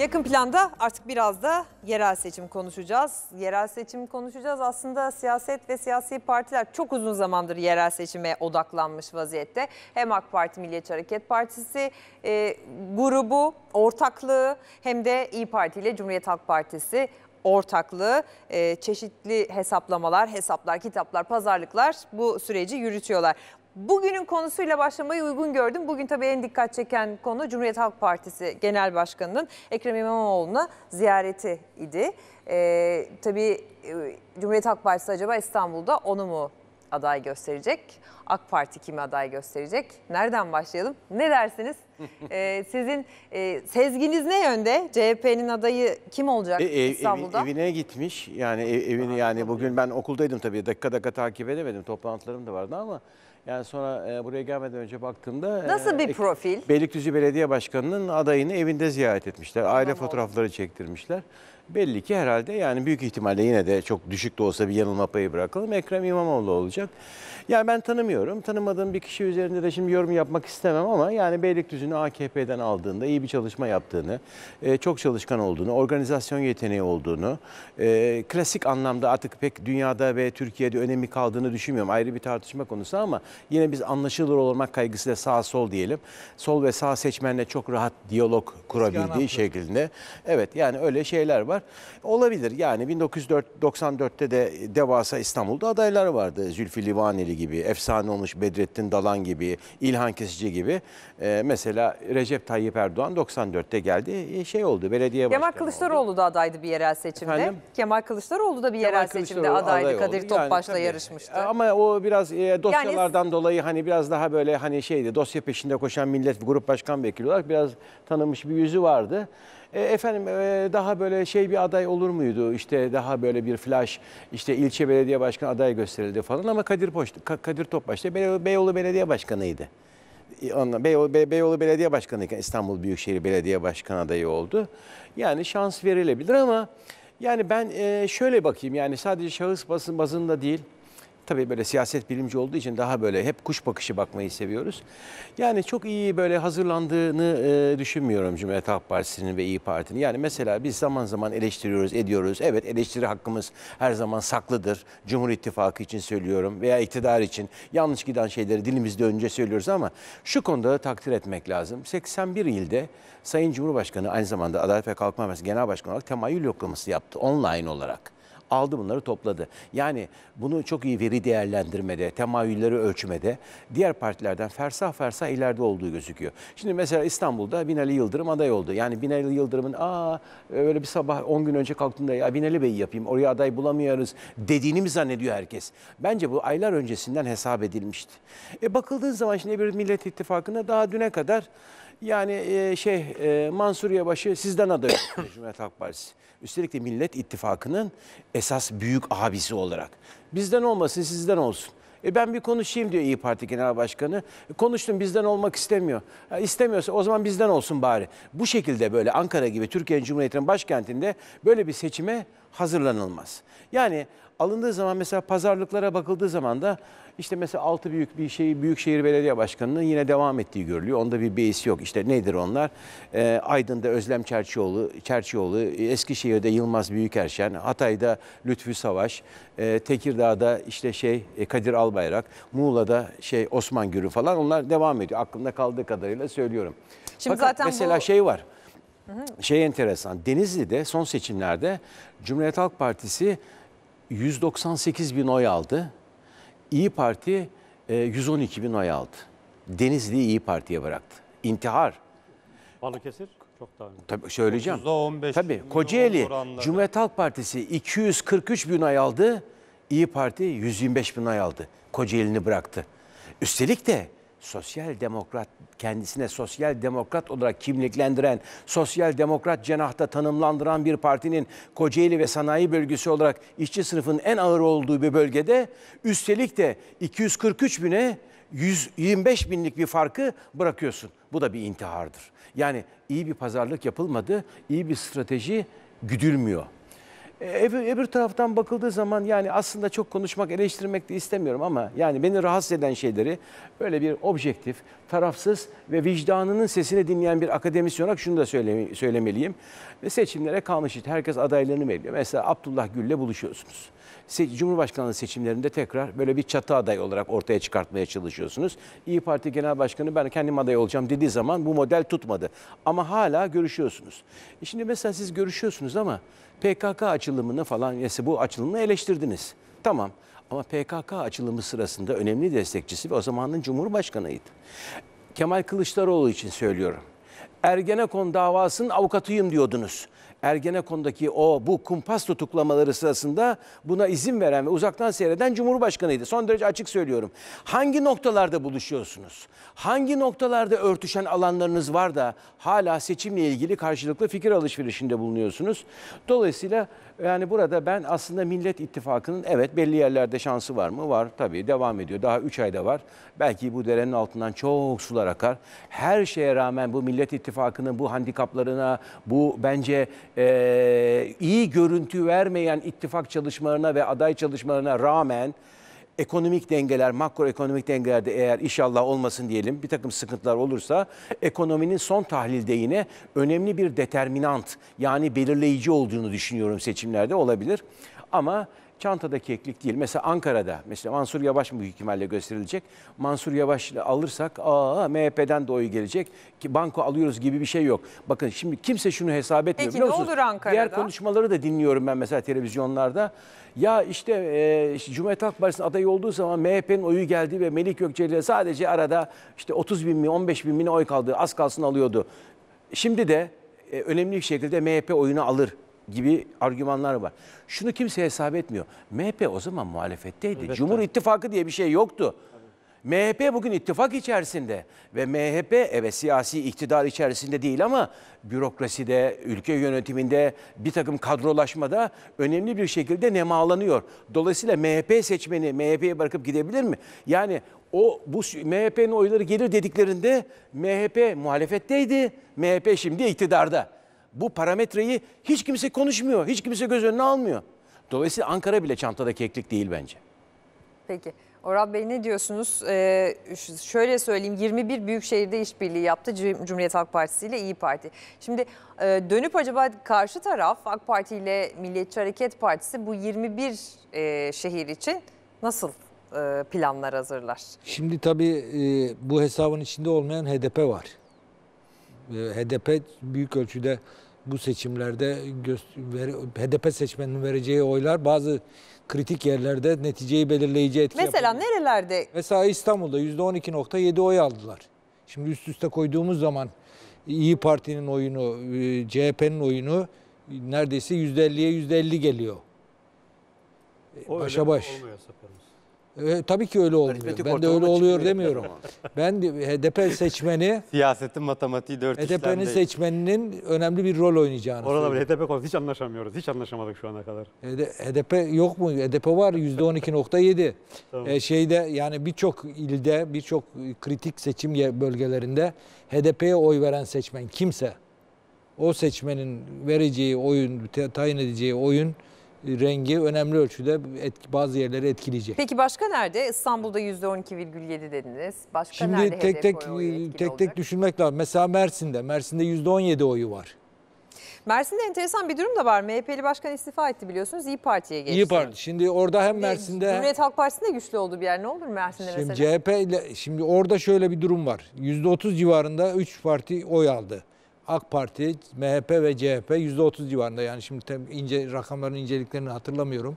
Yakın planda artık biraz da yerel seçim konuşacağız. Yerel seçim konuşacağız. Aslında siyaset ve siyasi partiler çok uzun zamandır yerel seçime odaklanmış vaziyette. Hem AK Parti Milliyetçi Hareket Partisi e, grubu, ortaklığı hem de İyi Parti ile Cumhuriyet Halk Partisi ortaklığı, e, çeşitli hesaplamalar, hesaplar, kitaplar, pazarlıklar bu süreci yürütüyorlar. Bugünün konusuyla başlamayı uygun gördüm. Bugün tabii en dikkat çeken konu Cumhuriyet Halk Partisi Genel Başkanı'nın Ekrem İmamoğlu'na ziyareti idi. Ee, tabii e, Cumhuriyet Halk Partisi acaba İstanbul'da onu mu aday gösterecek? AK Parti kimi aday gösterecek? Nereden başlayalım? Ne dersiniz? ee, sizin e, sezginiz ne yönde? CHP'nin adayı kim olacak e, e ev, İstanbul'da? Ev, evine gitmiş. Yani ev, evini yani bugün ben okuldaydım tabii. Dakika dakika takip edemedim. Toplantılarım da vardı ama yani sonra e, buraya gelmeden önce baktığımda... E, Nasıl bir profil? Belikdüzü Belediye Başkanı'nın adayını evinde ziyaret etmişler. Aile tamam. fotoğrafları çektirmişler belli ki herhalde yani büyük ihtimalle yine de çok düşük de olsa bir yanılma payı bırakalım. Ekrem İmamoğlu olacak. Yani ben tanımıyorum. Tanımadığım bir kişi üzerinde de şimdi yorum yapmak istemem ama yani Beylikdüzü'nü AKP'den aldığında iyi bir çalışma yaptığını, e, çok çalışkan olduğunu, organizasyon yeteneği olduğunu, e, klasik anlamda artık pek dünyada ve Türkiye'de önemi kaldığını düşünmüyorum. Ayrı bir tartışma konusu ama yine biz anlaşılır olmak kaygısıyla sağ sol diyelim. Sol ve sağ seçmenle çok rahat diyalog kurabildiği şeklinde. Evet yani öyle şeyler var var. Olabilir yani 1994'te de devasa İstanbul'da adaylar vardı. Zülfü Livaneli gibi, efsane olmuş Bedrettin Dalan gibi, İlhan Kesici gibi. Ee, mesela Recep Tayyip Erdoğan 94'te geldi ee, şey oldu belediye başkanı Kemal Kılıçdaroğlu oldu. da adaydı bir yerel seçimde. Efendim? Kemal Kılıçdaroğlu da bir yerel Kemal seçimde adaydı aday Kadir Topbaş'la yani, yarışmıştı. Ee, ama o biraz e, dosyalardan yani, dolayı hani biraz daha böyle hani şeydi dosya peşinde koşan millet grup başkan vekili olarak biraz tanınmış bir yüzü vardı e, efendim e, daha böyle şey bir aday olur muydu? İşte daha böyle bir flash işte ilçe belediye başkanı aday gösterildi falan ama Kadir, Poş, Kadir Topbaş da Beyoğlu Belediye Başkanı'ydı. E, Beyoğlu, Beyoğlu Belediye Başkanı'yken İstanbul Büyükşehir Belediye Başkanı adayı oldu. Yani şans verilebilir ama yani ben e, şöyle bakayım yani sadece şahıs basın bazında değil tabii böyle siyaset bilimci olduğu için daha böyle hep kuş bakışı bakmayı seviyoruz. Yani çok iyi böyle hazırlandığını e, düşünmüyorum Cumhuriyet Halk Partisi'nin ve İyi Parti'nin. Yani mesela biz zaman zaman eleştiriyoruz, ediyoruz. Evet eleştiri hakkımız her zaman saklıdır. Cumhur İttifakı için söylüyorum veya iktidar için yanlış giden şeyleri dilimizde önce söylüyoruz ama şu konuda takdir etmek lazım. 81 ilde Sayın Cumhurbaşkanı aynı zamanda Adalet ve Kalkınma Partisi Genel Başkanı olarak temayül yoklaması yaptı online olarak aldı bunları topladı. Yani bunu çok iyi veri değerlendirmede, temayülleri ölçmede diğer partilerden fersah fersah ileride olduğu gözüküyor. Şimdi mesela İstanbul'da Binali Yıldırım aday oldu. Yani Binali Yıldırım'ın aa öyle bir sabah 10 gün önce kalktığında ya Binali Bey'i yapayım oraya aday bulamıyoruz dediğini mi zannediyor herkes? Bence bu aylar öncesinden hesap edilmişti. E bakıldığı zaman şimdi bir Millet İttifakı'nda daha düne kadar yani e, şey e, Mansur Yavaş'ı sizden aday Cumhuriyet Halk Partisi. Üstelik de Millet İttifakı'nın esas büyük abisi olarak. Bizden olmasın sizden olsun. E ben bir konuşayım diyor İyi Parti Genel Başkanı. E konuştum bizden olmak istemiyor. E istemiyorsa o zaman bizden olsun bari. Bu şekilde böyle Ankara gibi Türkiye Cumhuriyeti'nin başkentinde böyle bir seçime hazırlanılmaz. Yani alındığı zaman mesela pazarlıklara bakıldığı zaman da işte mesela altı büyük bir şeyi Büyükşehir Belediye Başkanı'nın yine devam ettiği görülüyor. Onda bir beis yok. İşte nedir onlar? E, Aydın'da Özlem Çerçioğlu, Çerçioğlu, Eskişehir'de Yılmaz Büyükerşen, Hatay'da Lütfü Savaş, e, Tekirdağ'da işte şey e, Kadir Albayrak, Muğla'da şey Osman Gürü falan onlar devam ediyor. Aklımda kaldığı kadarıyla söylüyorum. Şimdi Fakat zaten mesela bu... şey var. Şey enteresan. Denizli'de son seçimlerde Cumhuriyet Halk Partisi 198 bin oy aldı. İyi Parti 112 e, bin oy aldı. Denizli'yi İyi Parti'ye bıraktı. İntihar. Balıkesir çok daha önemli. Tabii söyleyeceğim. Tabii Kocaeli oranları. Cumhuriyet Halk Partisi 243 bin oy aldı. İyi Parti 125 bin oy aldı. Kocaeli'ni bıraktı. Üstelik de sosyal demokrat kendisine sosyal demokrat olarak kimliklendiren, sosyal demokrat cenahta tanımlandıran bir partinin Kocaeli ve sanayi bölgesi olarak işçi sınıfının en ağır olduğu bir bölgede üstelik de 243 bine 125 binlik bir farkı bırakıyorsun. Bu da bir intihardır. Yani iyi bir pazarlık yapılmadı, iyi bir strateji güdülmüyor. E, öbür, taraftan bakıldığı zaman yani aslında çok konuşmak, eleştirmek de istemiyorum ama yani beni rahatsız eden şeyleri böyle bir objektif, tarafsız ve vicdanının sesini dinleyen bir akademisyen olarak şunu da söylemeliyim. Ve seçimlere kalmış işte herkes adaylarını veriyor. Mesela Abdullah Gül'le buluşuyorsunuz. Cumhurbaşkanlığı seçimlerinde tekrar böyle bir çatı aday olarak ortaya çıkartmaya çalışıyorsunuz. İyi Parti Genel Başkanı ben kendim aday olacağım dediği zaman bu model tutmadı. Ama hala görüşüyorsunuz. E, şimdi mesela siz görüşüyorsunuz ama PKK açılımını falan, yani bu açılımını eleştirdiniz. Tamam ama PKK açılımı sırasında önemli destekçisi ve o zamanın Cumhurbaşkanı'ydı. Kemal Kılıçdaroğlu için söylüyorum. Ergenekon davasının avukatıyım diyordunuz. Ergenekon'daki o bu kumpas tutuklamaları sırasında buna izin veren ve uzaktan seyreden Cumhurbaşkanıydı. Son derece açık söylüyorum. Hangi noktalarda buluşuyorsunuz? Hangi noktalarda örtüşen alanlarınız var da hala seçimle ilgili karşılıklı fikir alışverişinde bulunuyorsunuz? Dolayısıyla yani burada ben aslında Millet İttifakı'nın evet belli yerlerde şansı var mı? Var tabii devam ediyor. Daha 3 ayda var. Belki bu derenin altından çok sular akar. Her şeye rağmen bu Millet İttifakı'nın bu handikaplarına, bu bence e, iyi görüntü vermeyen ittifak çalışmalarına ve aday çalışmalarına rağmen ekonomik dengeler, makroekonomik dengelerde eğer inşallah olmasın diyelim bir takım sıkıntılar olursa ekonominin son tahlilde yine önemli bir determinant yani belirleyici olduğunu düşünüyorum seçimlerde olabilir. Ama çantada keklik değil. Mesela Ankara'da mesela Mansur Yavaş büyük ihtimalle gösterilecek. Mansur Yavaş alırsak aa MHP'den de oyu gelecek. Ki banko alıyoruz gibi bir şey yok. Bakın şimdi kimse şunu hesap etmiyor. Peki ne olur Ankara'da? Diğer konuşmaları da dinliyorum ben mesela televizyonlarda. Ya işte e, Cumhuriyet Halk Partisi'nin adayı olduğu zaman MHP'nin oyu geldi ve Melik Gökçe'yle sadece arada işte 30 bin mi 15 bin mi oy kaldı az kalsın alıyordu. Şimdi de e, önemli bir şekilde MHP oyunu alır gibi argümanlar var. Şunu kimse hesap etmiyor. MHP o zaman muhalefetteydi. Evet, Cumhur tabii. İttifakı diye bir şey yoktu. MHP bugün ittifak içerisinde ve MHP evet siyasi iktidar içerisinde değil ama bürokraside, ülke yönetiminde bir takım kadrolaşmada önemli bir şekilde nemalanıyor. Dolayısıyla MHP seçmeni MHP'ye bırakıp gidebilir mi? Yani o bu MHP'nin oyları gelir dediklerinde MHP muhalefetteydi, MHP şimdi iktidarda bu parametreyi hiç kimse konuşmuyor, hiç kimse göz önüne almıyor. Dolayısıyla Ankara bile çantada keklik değil bence. Peki. Orhan Bey ne diyorsunuz? Ee, şöyle söyleyeyim 21 büyük şehirde işbirliği yaptı Cumhuriyet Halk Partisi ile İyi Parti. Şimdi e, dönüp acaba karşı taraf AK Parti ile Milliyetçi Hareket Partisi bu 21 e, şehir için nasıl e, planlar hazırlar? Şimdi tabii e, bu hesabın içinde olmayan HDP var. Ee, HDP büyük ölçüde bu seçimlerde HDP seçmeninin vereceği oylar bazı kritik yerlerde neticeyi belirleyici etki Mesela yapıyor. nerelerde? Mesela İstanbul'da %12.7 oy aldılar. Şimdi üst üste koyduğumuz zaman İyi Parti'nin oyunu, e, CHP'nin oyunu neredeyse %50'ye %50 geliyor. O Başa baş. Olmuyor, e, tabii ki öyle oluyor. Aritmetik ben de öyle oluyor demiyorum. ben HDP seçmeni... Siyasetin matematiği dört HDP'nin seçmeninin önemli bir rol oynayacağını Orada bile HDP konusu hiç anlaşamıyoruz. Hiç anlaşamadık şu ana kadar. HDP yok mu? HDP var yüzde %12.7. tamam. e, şeyde yani birçok ilde, birçok kritik seçim bölgelerinde HDP'ye oy veren seçmen kimse o seçmenin vereceği oyun, tayin edeceği oyun rengi önemli ölçüde etki, bazı yerleri etkileyecek. Peki başka nerede? İstanbul'da %12,7 dediniz. Başka Şimdi nerede tek e, tek tek tek düşünmek lazım. Mesela Mersin'de, Mersin'de %17 oyu var. Mersin'de enteresan bir durum da var. MHP'li başkan istifa etti biliyorsunuz. İyi Parti'ye geçti. İyi Parti. Şimdi orada hem Mersin'de... Cumhuriyet Halk de güçlü olduğu bir yer. Ne olur Mersin'de şimdi mesela? CHP ile... Şimdi orada şöyle bir durum var. %30 civarında 3 parti oy aldı. AK Parti, MHP ve CHP %30 civarında. Yani şimdi ince rakamların inceliklerini hatırlamıyorum.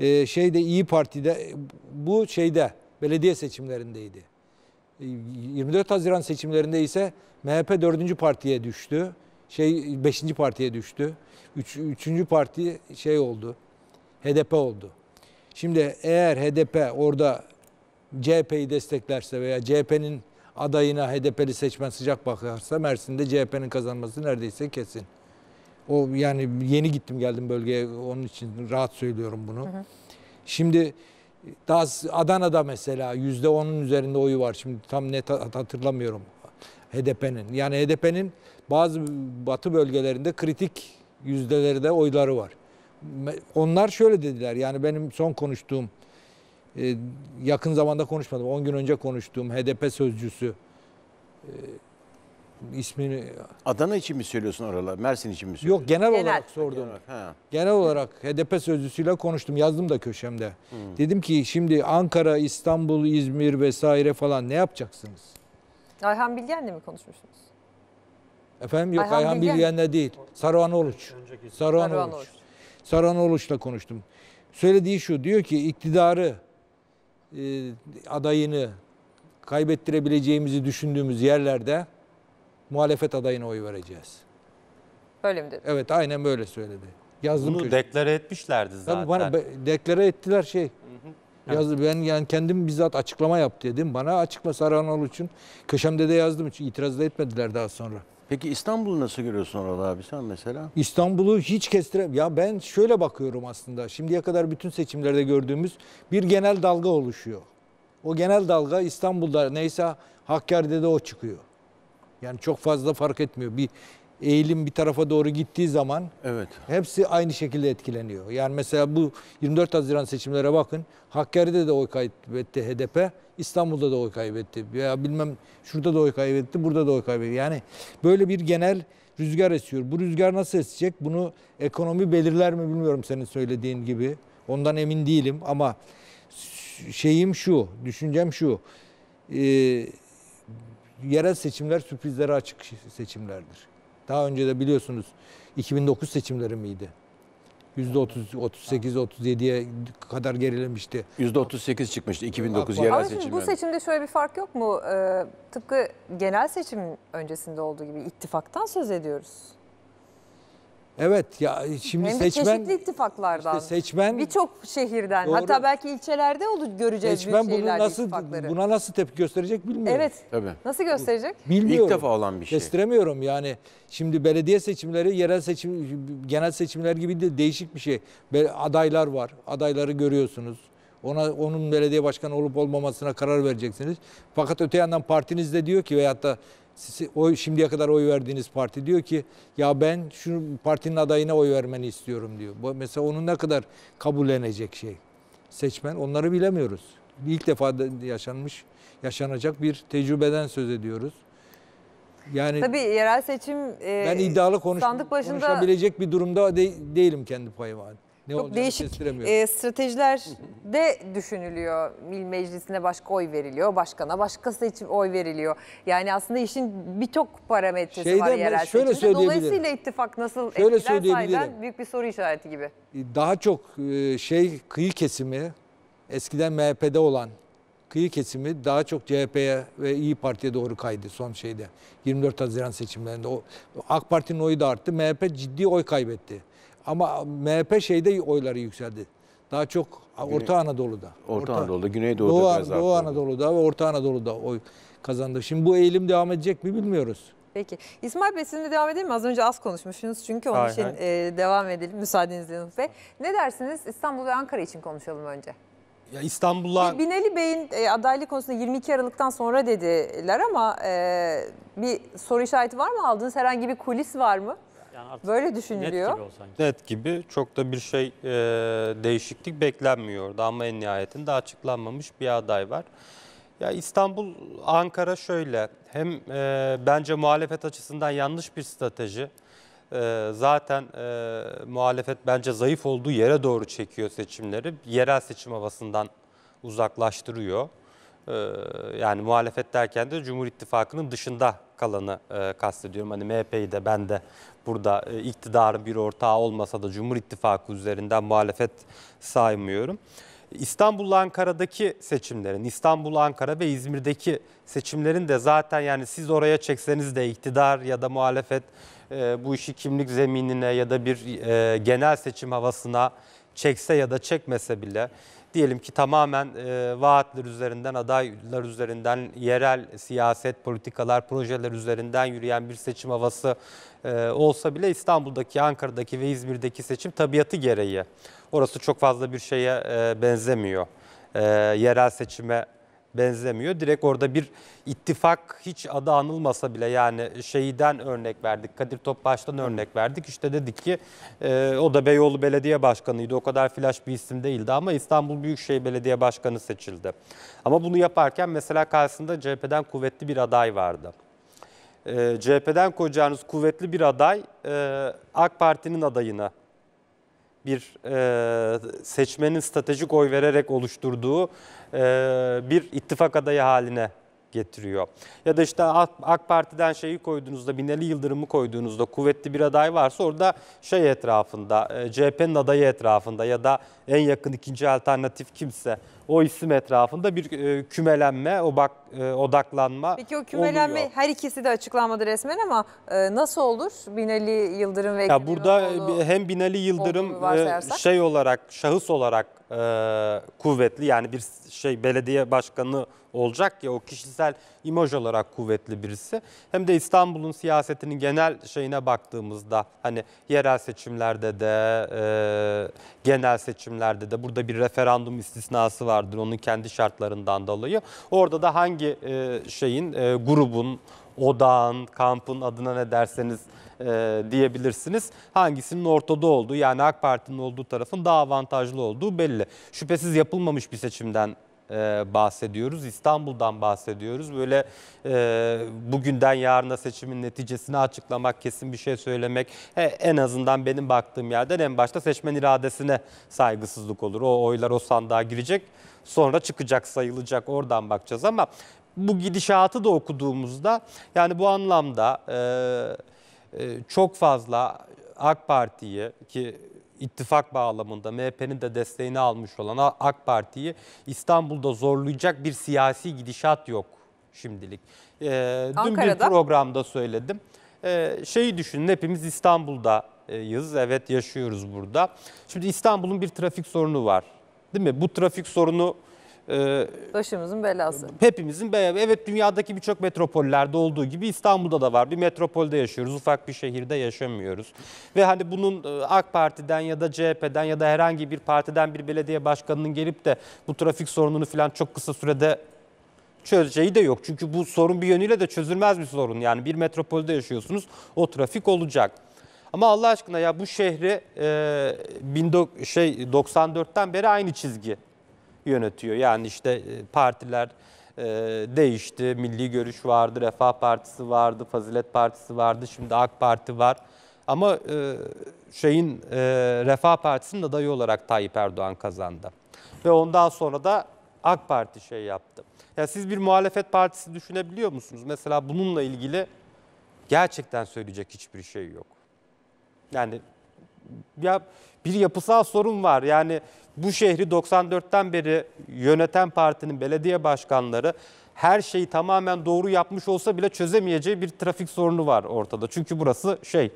Ee, şeyde İyi Parti'de bu şeyde belediye seçimlerindeydi. 24 ee, Haziran seçimlerinde ise MHP 4. partiye düştü. Şey 5. partiye düştü. 3. Üç, parti şey oldu. HDP oldu. Şimdi eğer HDP orada CHP'yi desteklerse veya CHP'nin adayına HDP'li seçmen sıcak bakarsa Mersin'de CHP'nin kazanması neredeyse kesin. O yani yeni gittim geldim bölgeye onun için rahat söylüyorum bunu. Hı hı. Şimdi daha Adana'da mesela yüzde onun üzerinde oyu var. Şimdi tam net hatırlamıyorum HDP'nin. Yani HDP'nin bazı batı bölgelerinde kritik yüzdeleri de oyları var. Onlar şöyle dediler yani benim son konuştuğum e, yakın zamanda konuşmadım. 10 gün önce konuştuğum HDP sözcüsü e, ismini Adana için mi söylüyorsun oralar? Mersin için mi söylüyorsun? Yok genel, genel. olarak sordum. Genel, olarak, genel olarak HDP sözcüsüyle konuştum. Yazdım da köşemde. Hmm. Dedim ki şimdi Ankara, İstanbul, İzmir vesaire falan ne yapacaksınız? Ayhan Bilgen'le mi konuşmuşsunuz? Efendim yok Ayhan, Ayhan Bilgen'le Bilgen değil. Saruhan Oluç. Saruhan Oluç. Saruhan Oluç'la konuştum. Söylediği şu diyor ki iktidarı e, adayını kaybettirebileceğimizi düşündüğümüz yerlerde muhalefet adayına oy vereceğiz. Öyle mi dedi? Evet aynen böyle söyledi. Yazdım Bunu köşe. deklare etmişlerdi zaten. Tabii bana deklare ettiler şey. Hı Yazdı, ben yani kendim bizzat açıklama yap dedim. Bana açıkla Saranoğlu için köşemde de yazdım. için itiraz da etmediler daha sonra. Peki İstanbul'u nasıl görüyorsun orada abi sen mesela? İstanbul'u hiç kestirem. Ya ben şöyle bakıyorum aslında. Şimdiye kadar bütün seçimlerde gördüğümüz bir genel dalga oluşuyor. O genel dalga İstanbul'da neyse Hakkari'de de o çıkıyor. Yani çok fazla fark etmiyor. Bir eğilim bir tarafa doğru gittiği zaman evet. hepsi aynı şekilde etkileniyor. Yani mesela bu 24 Haziran seçimlere bakın. Hakkari'de de oy kaybetti HDP. İstanbul'da da oy kaybetti. Ya bilmem şurada da oy kaybetti, burada da oy kaybetti. Yani böyle bir genel rüzgar esiyor. Bu rüzgar nasıl esecek? Bunu ekonomi belirler mi bilmiyorum senin söylediğin gibi. Ondan emin değilim ama şeyim şu, düşüncem şu. E, yerel seçimler sürprizlere açık seçimlerdir. Daha önce de biliyorsunuz 2009 seçimleri miydi? %38-37'ye kadar gerilemişti. %38 çıkmıştı 2009 yerel Ama şimdi bu seçimde şöyle bir fark yok mu? Ee, tıpkı genel seçim öncesinde olduğu gibi ittifaktan söz ediyoruz. Evet ya şimdi Hem seçmen çeşitli ittifaklardan. işte seçmen Birçok şehirden Doğru. hatta belki ilçelerde olur göreceğiz seçmen büyük bunu nasıl ittifakları. buna nasıl tepki gösterecek bilmiyorum. Evet. Tabii. Nasıl gösterecek? Bilmiyorum. İlk defa olan bir şey. Kestiremiyorum yani. Şimdi belediye seçimleri yerel seçim genel seçimler gibi de değişik bir şey. Adaylar var. Adayları görüyorsunuz. Ona onun belediye başkanı olup olmamasına karar vereceksiniz. Fakat öte yandan partiniz de diyor ki veyahut da oy, şimdiye kadar oy verdiğiniz parti diyor ki ya ben şu partinin adayına oy vermeni istiyorum diyor. Mesela onun ne kadar kabullenecek şey seçmen onları bilemiyoruz. İlk defa yaşanmış, yaşanacak bir tecrübeden söz ediyoruz. Yani Tabii yerel seçim e, ben iddialı konuş, sandık başında... konuşabilecek bir durumda de, değilim kendi payıma ne Çok değişik e, stratejiler de düşünülüyor. Mil Meclisi'ne başka oy veriliyor, başkana başka seçim oy veriliyor. Yani aslında işin birçok parametresi Şeyden var yerel şöyle seçimde. Dolayısıyla ittifak nasıl şöyle etkiler sahiden büyük bir soru işareti gibi. E, daha çok e, şey kıyı kesimi, eskiden MHP'de olan kıyı kesimi daha çok CHP'ye ve İyi Parti'ye doğru kaydı son şeyde. 24 Haziran seçimlerinde. O, AK Parti'nin oyu da arttı. MHP ciddi oy kaybetti. Ama MHP şeyde oyları yükseldi. Daha çok Güney, Orta Anadolu'da. Orta, Orta Anadolu'da, Güneydoğu'da Doğu, biraz Doğu Anadolu'da ve Orta Anadolu'da oy kazandı. Şimdi bu eğilim devam edecek mi bilmiyoruz. Peki. İsmail Bey sizinle devam edeyim. mi? Az önce az konuşmuşsunuz çünkü onun hay için hay. E, devam edelim müsaadenizle Yunus Bey. Ne dersiniz İstanbul ve Ankara için konuşalım önce. Ya İstanbul'a... Binali Bey'in e, adaylık konusunda 22 Aralık'tan sonra dediler ama e, bir soru işareti var mı aldınız? Herhangi bir kulis var mı? artık Böyle düşünülüyor. Net gibi sanki. Net gibi çok da bir şey e, değişiklik beklenmiyordu ama en nihayetinde açıklanmamış bir aday var. Ya İstanbul, Ankara şöyle hem e, bence muhalefet açısından yanlış bir strateji. E, zaten e, muhalefet bence zayıf olduğu yere doğru çekiyor seçimleri. Yerel seçim havasından uzaklaştırıyor. E, yani muhalefet derken de Cumhur İttifakı'nın dışında kalanı e, kastediyorum. Hani MHP'yi de ben de burada e, iktidarın bir ortağı olmasa da Cumhur İttifakı üzerinden muhalefet saymıyorum. İstanbul-Ankara'daki seçimlerin, İstanbul-Ankara ve İzmir'deki seçimlerin de zaten yani siz oraya çekseniz de iktidar ya da muhalefet e, bu işi kimlik zeminine ya da bir e, genel seçim havasına çekse ya da çekmese bile diyelim ki tamamen e, vaatler üzerinden, adaylar üzerinden, yerel siyaset, politikalar, projeler üzerinden yürüyen bir seçim havası e, olsa bile İstanbul'daki, Ankara'daki ve İzmir'deki seçim tabiatı gereği. Orası çok fazla bir şeye e, benzemiyor. E, yerel seçime benzemiyor. Direkt orada bir ittifak hiç adı anılmasa bile yani şeyden örnek verdik. Kadir Topbaş'tan örnek verdik. İşte dedik ki e, o da Beyoğlu Belediye Başkanı'ydı. O kadar flash bir isim değildi ama İstanbul Büyükşehir Belediye Başkanı seçildi. Ama bunu yaparken mesela karşısında CHP'den kuvvetli bir aday vardı. E, CHP'den koyacağınız kuvvetli bir aday e, AK Parti'nin adayına bir e, seçmenin stratejik oy vererek oluşturduğu e, bir ittifak adayı haline getiriyor. Ya da işte AK Parti'den şeyi koyduğunuzda, Binali Yıldırım'ı koyduğunuzda kuvvetli bir aday varsa orada şey etrafında, e, CHP'nin adayı etrafında ya da en yakın ikinci alternatif kimse o isim etrafında bir e, kümelenme, o bak e, odaklanma Peki o kümelenme oluyor. her ikisi de açıklanmadı resmen ama nasıl olur Binali Yıldırım ve ya Burada hem Binali Yıldırım şey olarak, şahıs olarak e, kuvvetli yani bir şey belediye başkanı olacak ya o kişisel imaj olarak kuvvetli birisi. Hem de İstanbul'un siyasetinin genel şeyine baktığımızda hani yerel seçimlerde de e, genel seçimlerde de burada bir referandum istisnası vardır onun kendi şartlarından dolayı. Orada da hangi e, şeyin e, grubun odağın, kampın adına ne derseniz e, diyebilirsiniz. Hangisinin ortada olduğu yani AK Parti'nin olduğu tarafın daha avantajlı olduğu belli. Şüphesiz yapılmamış bir seçimden e, bahsediyoruz. İstanbul'dan bahsediyoruz. Böyle e, bugünden yarına seçimin neticesini açıklamak, kesin bir şey söylemek e, en azından benim baktığım yerden en başta seçmen iradesine saygısızlık olur. O oylar o sandığa girecek sonra çıkacak sayılacak oradan bakacağız ama bu gidişatı da okuduğumuzda yani bu anlamda... E, ee, çok fazla AK Parti'yi ki ittifak bağlamında MHP'nin de desteğini almış olan AK Parti'yi İstanbul'da zorlayacak bir siyasi gidişat yok şimdilik. Ee, dün bir programda söyledim. Ee, şeyi düşünün hepimiz İstanbul'dayız. E, evet yaşıyoruz burada. Şimdi İstanbul'un bir trafik sorunu var. Değil mi? Bu trafik sorunu ee, Başımızın belası. Hepimizin be evet dünyadaki birçok metropollerde olduğu gibi İstanbul'da da var. Bir metropolde yaşıyoruz. Ufak bir şehirde yaşamıyoruz. Ve hani bunun e, AK Parti'den ya da CHP'den ya da herhangi bir partiden bir belediye başkanının gelip de bu trafik sorununu falan çok kısa sürede çözeceği de yok. Çünkü bu sorun bir yönüyle de çözülmez bir sorun. Yani bir metropolde yaşıyorsunuz o trafik olacak. Ama Allah aşkına ya bu şehri e, 19, şey 94'ten beri aynı çizgi yönetiyor. Yani işte e, partiler e, değişti. Milli Görüş vardı, Refah Partisi vardı, Fazilet Partisi vardı, şimdi AK Parti var. Ama e, şeyin Refah Partisi'nin adayı olarak Tayyip Erdoğan kazandı. Ve ondan sonra da AK Parti şey yaptı. Ya siz bir muhalefet partisi düşünebiliyor musunuz? Mesela bununla ilgili gerçekten söyleyecek hiçbir şey yok. Yani ya bir yapısal sorun var. Yani bu şehri 94'ten beri yöneten partinin belediye başkanları her şeyi tamamen doğru yapmış olsa bile çözemeyeceği bir trafik sorunu var ortada. Çünkü burası şey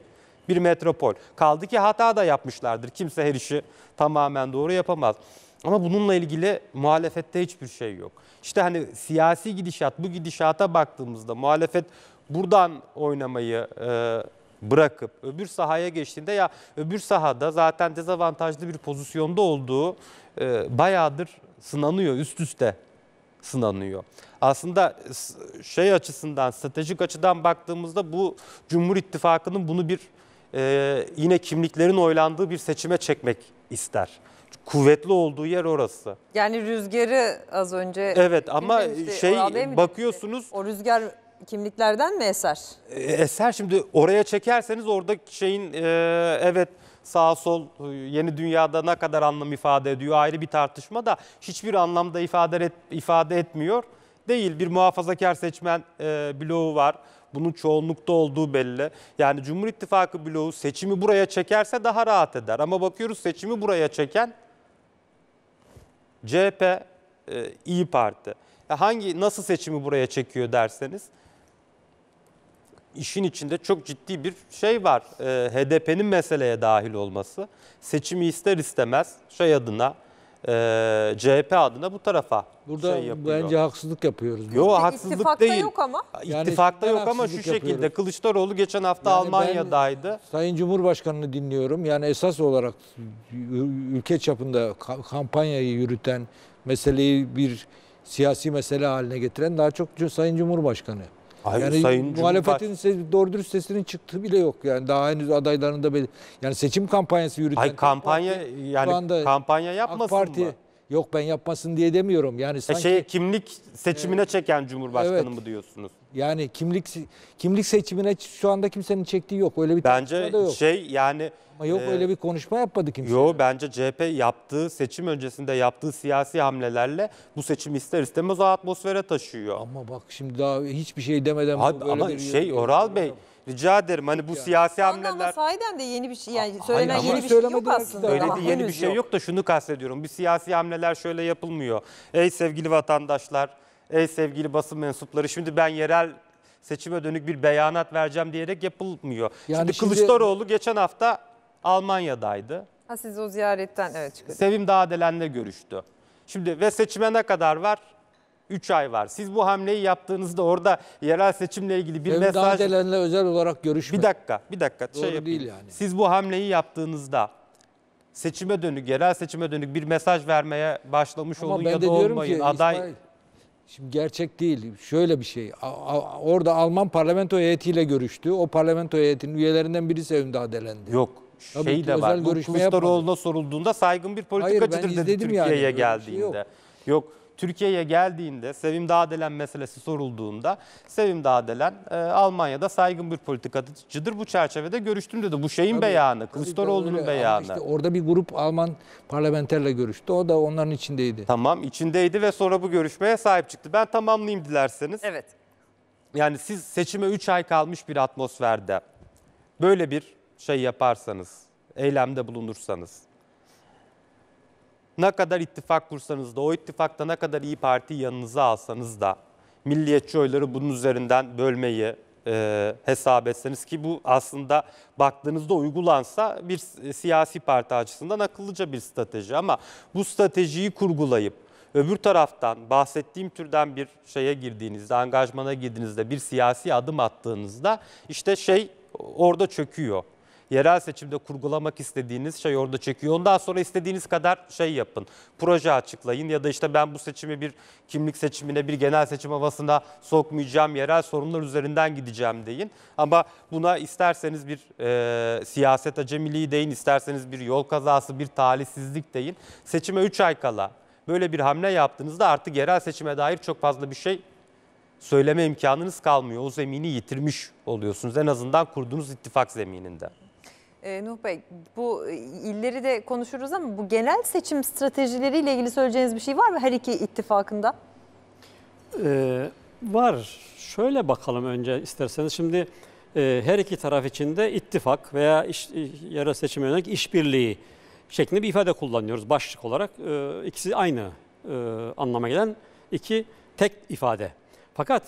bir metropol. Kaldı ki hata da yapmışlardır. Kimse her işi tamamen doğru yapamaz. Ama bununla ilgili muhalefette hiçbir şey yok. İşte hani siyasi gidişat, bu gidişata baktığımızda muhalefet buradan oynamayı e, bırakıp öbür sahaya geçtiğinde ya öbür sahada zaten dezavantajlı bir pozisyonda olduğu e, bayağıdır sınanıyor üst üste sınanıyor. Aslında şey açısından stratejik açıdan baktığımızda bu Cumhur İttifakı'nın bunu bir e, yine kimliklerin oylandığı bir seçime çekmek ister kuvvetli olduğu yer orası. Yani rüzgarı az önce Evet ama şey bakıyorsunuz. O rüzgar kimliklerden mi eser? E, eser şimdi oraya çekerseniz oradaki şeyin e, evet sağ sol yeni dünyada ne kadar anlam ifade ediyor ayrı bir tartışma da hiçbir anlamda ifade et, ifade etmiyor değil. Bir muhafazakar seçmen e, bloğu var. Bunun çoğunlukta olduğu belli. Yani Cumhur İttifakı bloğu seçimi buraya çekerse daha rahat eder. Ama bakıyoruz seçimi buraya çeken CHP, e, İyi Parti. Hangi nasıl seçimi buraya çekiyor derseniz işin içinde çok ciddi bir şey var. E, ee, HDP'nin meseleye dahil olması. Seçimi ister istemez şey adına e, CHP adına bu tarafa Burada şey yapıyor. bence haksızlık yapıyoruz. Yo Burada haksızlık ittifakta değil. yok ama. Yani İttifakta yok ama şu haksızlık şekilde Kılıçdaroğlu geçen hafta Yani Almanya'daydı. Sayın Cumhurbaşkanı'nı dinliyorum. Yani esas olarak ülke çapında kampanyayı yürüten, meseleyi bir siyasi mesele haline getiren daha çok Sayın Cumhurbaşkanı. Hayır, yani Sayın muhalefetin Cumhurbaş... doğru dürüst sesinin çıktığı bile yok. Yani daha henüz adaylarını da Yani seçim kampanyası yürüten. Hayır kampanya parti, yani kampanya yapmasın Parti, mı? Yok ben yapmasın diye demiyorum. Yani sanki e şey kimlik seçimine e, çeken Cumhurbaşkanı evet. mı diyorsunuz? Yani kimlik kimlik seçimine şu anda kimsenin çektiği yok. Öyle bir bence da yok. şey yani Ama yok e, öyle bir konuşma yapmadı kimse. Yok bence CHP yaptığı seçim öncesinde yaptığı siyasi hamlelerle bu seçim ister istemez o atmosfere taşıyor. Ama bak şimdi daha hiçbir şey demeden Abi, böyle ama bir şey Oral Bey Rica ederim hani bu yani. siyasi hamleler... Ama sahiden de yeni bir şey yani söylenen Hayır, yeni bir şey yok aslında. Öyle de yeni bir şey yok da şunu kastediyorum. Bir siyasi hamleler şöyle yapılmıyor. Ey sevgili vatandaşlar Ey sevgili basın mensupları şimdi ben yerel seçime dönük bir beyanat vereceğim diyerek yapılmıyor. Yani şimdi, şimdi Kılıçdaroğlu geçen hafta Almanya'daydı. Ha siz o ziyaretten evet çıkıyor. Sevim Dağdelen'le görüştü. Şimdi ve seçime ne kadar var? 3 ay var. Siz bu hamleyi yaptığınızda orada yerel seçimle ilgili bir Sevim mesaj... Sevim Dağdelen'le özel olarak görüşme. Bir dakika, bir dakika. Doğru şey değil yani. Siz bu hamleyi yaptığınızda seçime dönük, yerel seçime dönük bir mesaj vermeye başlamış Ama olun ya da olmayın. Ki, aday İsmail, Şimdi gerçek değil. Şöyle bir şey. Orada Alman parlamento heyetiyle görüştü. O parlamento heyetinin üyelerinden biri Sevim Adelendi. Yok. Tabii şey de var. Bu Kılıçdaroğlu'na sorulduğunda saygın bir politikacıdır Hayır, dedi Türkiye'ye şey geldiğinde. Şey yok. yok Türkiye'ye geldiğinde Sevim Dağdelen meselesi sorulduğunda Sevim Dağdelen e, Almanya'da saygın bir politikacıdır. Bu çerçevede görüştüm dedi bu şeyin tabii, beyanı, Kılıçdaroğlu'nun beyanı. Işte orada bir grup Alman parlamenterle görüştü. O da onların içindeydi. Tamam içindeydi ve sonra bu görüşmeye sahip çıktı. Ben tamamlayayım dilerseniz. Evet. Yani siz seçime 3 ay kalmış bir atmosferde böyle bir şey yaparsanız, eylemde bulunursanız ne kadar ittifak kursanız da o ittifakta ne kadar iyi Parti yanınıza alsanız da milliyetçi oyları bunun üzerinden bölmeyi e, hesap etseniz ki bu aslında baktığınızda uygulansa bir siyasi parti açısından akıllıca bir strateji ama bu stratejiyi kurgulayıp öbür taraftan bahsettiğim türden bir şeye girdiğinizde, angajmana girdiğinizde bir siyasi adım attığınızda işte şey orada çöküyor yerel seçimde kurgulamak istediğiniz şey orada çekiyor. Ondan sonra istediğiniz kadar şey yapın. Proje açıklayın ya da işte ben bu seçimi bir kimlik seçimine, bir genel seçim havasına sokmayacağım. Yerel sorunlar üzerinden gideceğim deyin. Ama buna isterseniz bir e, siyaset acemiliği deyin, isterseniz bir yol kazası, bir talihsizlik deyin. Seçime 3 ay kala böyle bir hamle yaptığınızda artık yerel seçime dair çok fazla bir şey söyleme imkanınız kalmıyor. O zemini yitirmiş oluyorsunuz en azından kurduğunuz ittifak zemininde. E, Nuh Bey bu e, illeri de konuşuruz ama bu genel seçim stratejileriyle ilgili söyleyeceğiniz bir şey var mı her iki ittifakında? Ee, var. Şöyle bakalım önce isterseniz. Şimdi e, her iki taraf içinde ittifak veya iş, e, yerel seçime yönelik işbirliği şeklinde bir ifade kullanıyoruz başlık olarak. E, ikisi aynı e, anlama gelen iki tek ifade. Fakat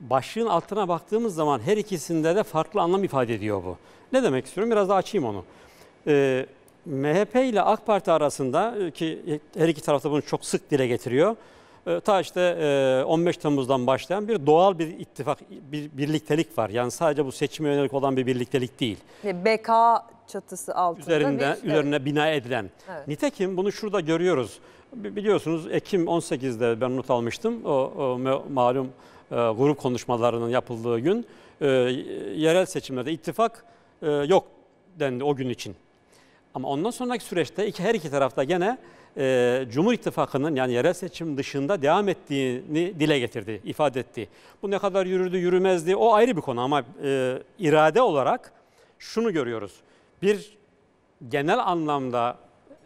başlığın altına baktığımız zaman her ikisinde de farklı anlam ifade ediyor bu. Ne demek istiyorum? Biraz daha açayım onu. Ee, MHP ile AK Parti arasında e, ki her iki tarafta bunu çok sık dile getiriyor. Ee, ta işte e, 15 Temmuz'dan başlayan bir doğal bir ittifak, bir birliktelik var. Yani sadece bu seçime yönelik olan bir birliktelik değil. BK çatısı altında. Üzerinde, bir, üzerine bina edilen. Evet. Nitekim bunu şurada görüyoruz. Biliyorsunuz Ekim 18'de ben not almıştım. O, o malum e, grup konuşmalarının yapıldığı gün e, yerel seçimlerde ittifak e, yok dendi o gün için. Ama ondan sonraki süreçte iki, her iki tarafta gene e, Cumhur İttifakı'nın yani yerel seçim dışında devam ettiğini dile getirdi, ifade etti. Bu ne kadar yürüdü, yürümezdi o ayrı bir konu ama e, irade olarak şunu görüyoruz. Bir genel anlamda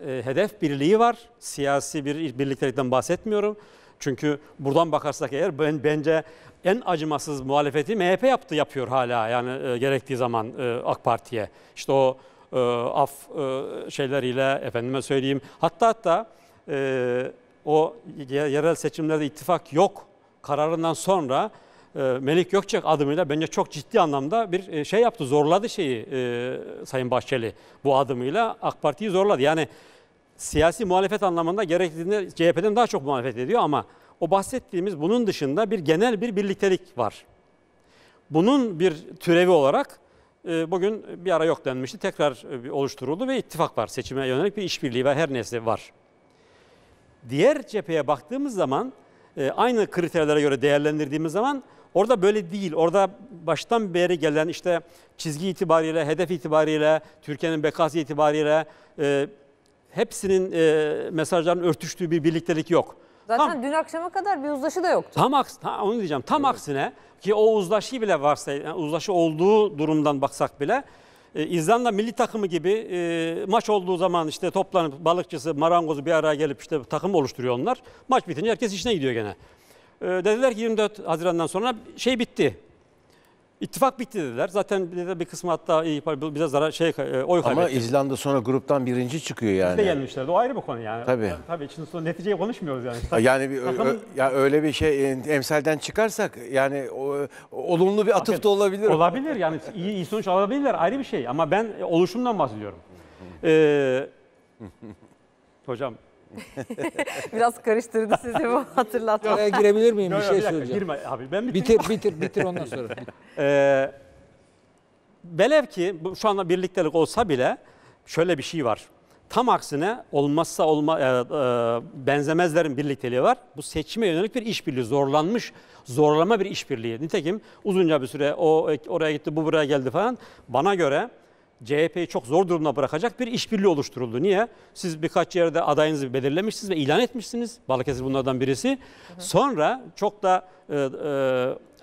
e, hedef birliği var, siyasi bir birliktelikten bahsetmiyorum. Çünkü buradan bakarsak eğer ben bence en acımasız muhalefeti MHP yaptı yapıyor hala yani e, gerektiği zaman e, AK Parti'ye. İşte o e, af e, şeyleriyle efendime söyleyeyim. Hatta hatta e, o yerel seçimlerde ittifak yok kararından sonra e, Melik Gökçek adımıyla bence çok ciddi anlamda bir e, şey yaptı. Zorladı şeyi e, Sayın Bahçeli bu adımıyla AK Parti'yi zorladı. Yani siyasi muhalefet anlamında gerektiğinde CHP'den daha çok muhalefet ediyor ama o bahsettiğimiz bunun dışında bir genel bir birliktelik var. Bunun bir türevi olarak e, bugün bir ara yok denmişti. Tekrar e, oluşturuldu ve ittifak var. Seçime yönelik bir işbirliği ve her neyse var. Diğer cepheye baktığımız zaman e, aynı kriterlere göre değerlendirdiğimiz zaman orada böyle değil. Orada baştan beri gelen işte çizgi itibariyle, hedef itibariyle, Türkiye'nin bekası itibariyle hepsinin e, mesajların örtüştüğü bir birliktelik yok. Zaten tam, dün akşama kadar bir uzlaşı da yoktu. Tam aks, onu diyeceğim. Tam evet. aksine ki o uzlaşı bile varsa, yani uzlaşı olduğu durumdan baksak bile e, İzlanda milli takımı gibi e, maç olduğu zaman işte toplanıp balıkçısı, marangozu bir araya gelip işte takım oluşturuyor onlar. Maç bitince herkes işine gidiyor gene. E, dediler ki 24 Haziran'dan sonra şey bitti. İttifak bitti dediler. Zaten bir, de bir kısmı hatta iyi bize zarar şey e, oy kaybetti. Ama İzlanda sonra gruptan birinci çıkıyor yani. Biz de gelmişlerdi. O ayrı bir konu yani. Tabii. Tabii şimdi sonra neticeye konuşmuyoruz yani. Yani bir, Bakalım, ya öyle bir şey emselden çıkarsak yani olumlu bir atıf da olabilir. Olabilir yani iyi, iyi sonuç alabilirler ayrı bir şey ama ben oluşumdan bahsediyorum. ee, hocam Biraz karıştırdı sizi bu hatırlatma. Oraya girebilir miyim? Yok, bir şey bir söyleyeceğim. Girme abi. Ben bitir, bitir, bitir ondan sonra. ee, velev ki şu anda birliktelik olsa bile şöyle bir şey var. Tam aksine olmazsa olma e, e, benzemezlerin birlikteliği var. Bu seçime yönelik bir işbirliği, zorlanmış, zorlama bir işbirliği. Nitekim uzunca bir süre o oraya gitti, bu buraya geldi falan. Bana göre CHP'yi çok zor durumda bırakacak bir işbirliği oluşturuldu. Niye? Siz birkaç yerde adayınızı belirlemişsiniz ve ilan etmişsiniz. Balıkesir bunlardan birisi. Hı hı. Sonra çok da e,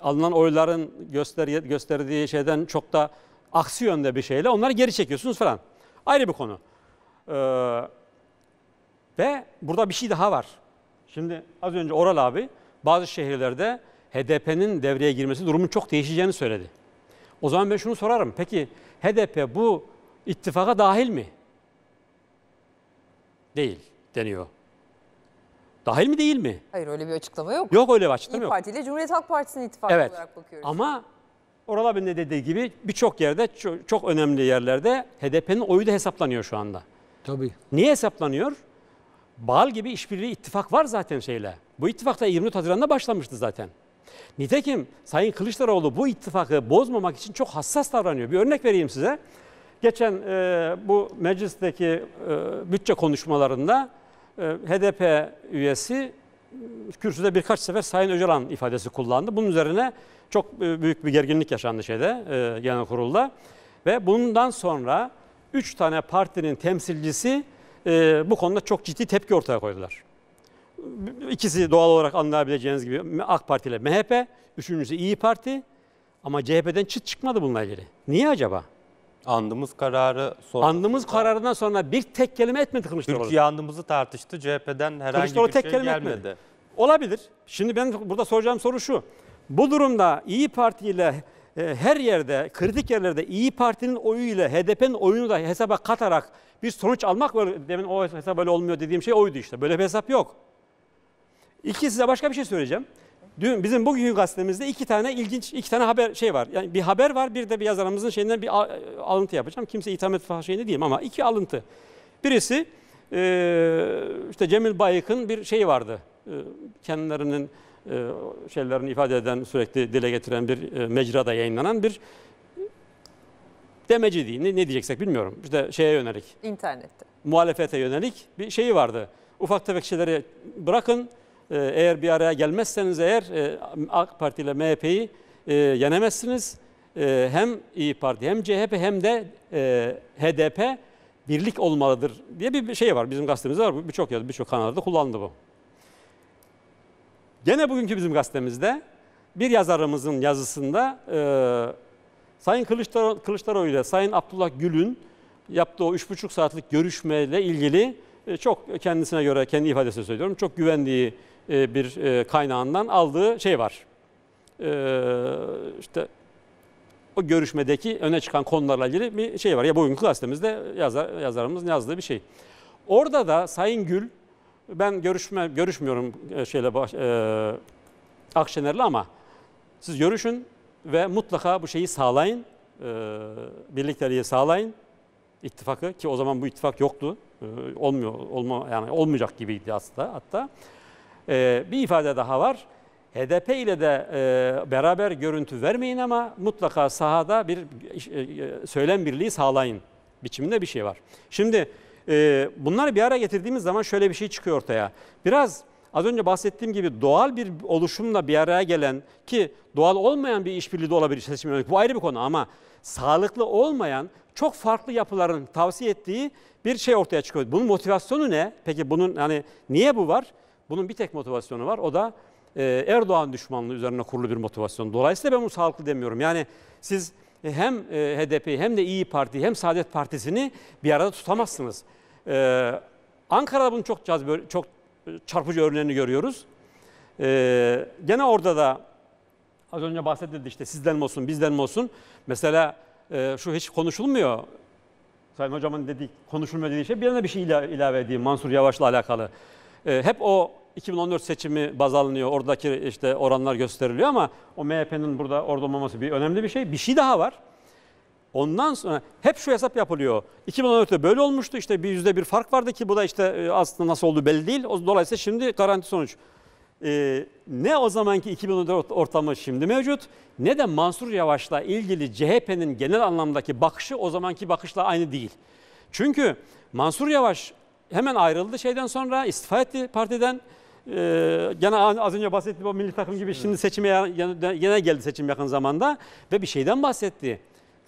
e, alınan oyların göster gösterdiği şeyden çok da aksi yönde bir şeyle onları geri çekiyorsunuz falan. Ayrı bir konu. E, ve burada bir şey daha var. Şimdi az önce Oral abi bazı şehirlerde HDP'nin devreye girmesi durumun çok değişeceğini söyledi. O zaman ben şunu sorarım. Peki HDP bu ittifaka dahil mi? Değil deniyor. Dahil mi değil mi? Hayır öyle bir açıklama yok. Yok öyle bir açıklama İYİ yok. Parti ile Cumhuriyet Halk Partisi'nin ittifakı evet. olarak bakıyoruz. Ama Oral abinin de dediği gibi birçok yerde çok, çok önemli yerlerde HDP'nin oyu da hesaplanıyor şu anda. Tabii. Niye hesaplanıyor? Bal gibi işbirliği ittifak var zaten şeyle. Bu ittifak da 24 Haziran'da başlamıştı zaten. Nitekim Sayın Kılıçdaroğlu bu ittifakı bozmamak için çok hassas davranıyor. Bir örnek vereyim size. Geçen e, bu meclisteki e, bütçe konuşmalarında e, HDP üyesi e, kürsüde birkaç sefer Sayın Öcalan ifadesi kullandı. Bunun üzerine çok e, büyük bir gerginlik yaşandı şeyde e, genel kurulda. Ve bundan sonra üç tane partinin temsilcisi e, bu konuda çok ciddi tepki ortaya koydular ikisi doğal olarak anlayabileceğiniz gibi AK Parti ile MHP, üçüncüsü İyi Parti ama CHP'den çıt çıkmadı bununla ilgili. Niye acaba? Andımız kararı sonra... Andımız kararından sonra bir tek kelime etmedi Kılıçdaroğlu. Türkiye andımızı tartıştı. CHP'den herhangi bir tek şey kelime gelmedi. Etmedi. Olabilir. Şimdi ben burada soracağım soru şu. Bu durumda İyi Parti ile e, her yerde, kritik yerlerde İyi Parti'nin oyu ile HDP'nin oyunu da hesaba katarak bir sonuç almak var. Demin o hesap öyle olmuyor dediğim şey oydu işte. Böyle bir hesap yok. İki size başka bir şey söyleyeceğim. Dün bizim bugünkü gazetemizde iki tane ilginç iki tane haber şey var. Yani bir haber var bir de bir yazarımızın şeyinden bir e, alıntı yapacağım. Kimse itham et falan şeyini diyeyim ama iki alıntı. Birisi e, işte Cemil Bayık'ın bir şeyi vardı. E, kendilerinin şeylerini ifade eden sürekli dile getiren bir mecrada yayınlanan bir demeci değil ne, ne diyeceksek bilmiyorum. İşte şeye yönelik. İnternette. Muhalefete yönelik bir şeyi vardı. Ufak tefek şeyleri bırakın ee, eğer bir araya gelmezseniz eğer e, AK Parti ile MHP'yi e, yenemezsiniz. E, hem İyi Parti hem CHP hem de HDP birlik olmalıdır diye bir şey var. Bizim gazetemizde var. Birçok yerde, birçok kanalda kullandı bu. Gene bugünkü bizim gazetemizde bir yazarımızın yazısında e, Sayın Kılıçdaro Kılıçdaroğlu ile Sayın Abdullah Gül'ün yaptığı o buçuk saatlik görüşmeyle ilgili e, çok kendisine göre, kendi ifadesiyle söylüyorum, çok güvendiği e, bir e, kaynağından aldığı şey var. E, işte o görüşmedeki öne çıkan konularla ilgili bir şey var. Ya bugünkü gazetemizde yazar, yazarımızın yazdığı bir şey. Orada da Sayın Gül, ben görüşme görüşmüyorum e, şeyle baş, e, Akşener'le ama siz görüşün ve mutlaka bu şeyi sağlayın, e, birlikteliği sağlayın, ittifakı ki o zaman bu ittifak yoktu, e, olmuyor, olma yani olmayacak gibiydi aslında hatta. E, bir ifade daha var. HDP ile de e, beraber görüntü vermeyin ama mutlaka sahada bir e, e, söylem birliği sağlayın biçiminde bir şey var. Şimdi e, bunları bir araya getirdiğimiz zaman şöyle bir şey çıkıyor ortaya. Biraz az önce bahsettiğim gibi doğal bir oluşumla bir araya gelen ki doğal olmayan bir işbirliği de olabilir seçim yönetimi. Bu ayrı bir konu ama sağlıklı olmayan çok farklı yapıların tavsiye ettiği bir şey ortaya çıkıyor. Bunun motivasyonu ne? Peki bunun hani niye bu var? Bunun bir tek motivasyonu var. O da e, Erdoğan düşmanlığı üzerine kurulu bir motivasyon. Dolayısıyla ben bunu sağlıklı demiyorum. Yani siz e, hem e, HDP'yi hem de İyi Parti hem Saadet Partisi'ni bir arada tutamazsınız. E, Ankara'da bunun çok cazbe, çok e, çarpıcı örneğini görüyoruz. E, gene orada da az önce bahsedildi işte sizden mi olsun bizden mi olsun. Mesela e, şu hiç konuşulmuyor. Sayın Hocam'ın dediği, konuşulmuyor dediği şey bir yana bir şey ilave edeyim Mansur Yavaş'la alakalı. Ee, hep o 2014 seçimi baz alınıyor. Oradaki işte oranlar gösteriliyor ama o MHP'nin burada orada olmaması bir önemli bir şey. Bir şey daha var. Ondan sonra hep şu hesap yapılıyor. 2014'te böyle olmuştu işte bir yüzde bir fark vardı ki bu da işte e, aslında nasıl oldu belli değil. Dolayısıyla şimdi garanti sonuç. Ee, ne o zamanki 2014 ortamı şimdi mevcut ne de Mansur Yavaş'la ilgili CHP'nin genel anlamdaki bakışı o zamanki bakışla aynı değil. Çünkü Mansur Yavaş hemen ayrıldı şeyden sonra istifa etti partiden. Ee, gene az önce bahsettiğim o milli takım gibi şimdi seçime gene geldi seçim yakın zamanda ve bir şeyden bahsetti.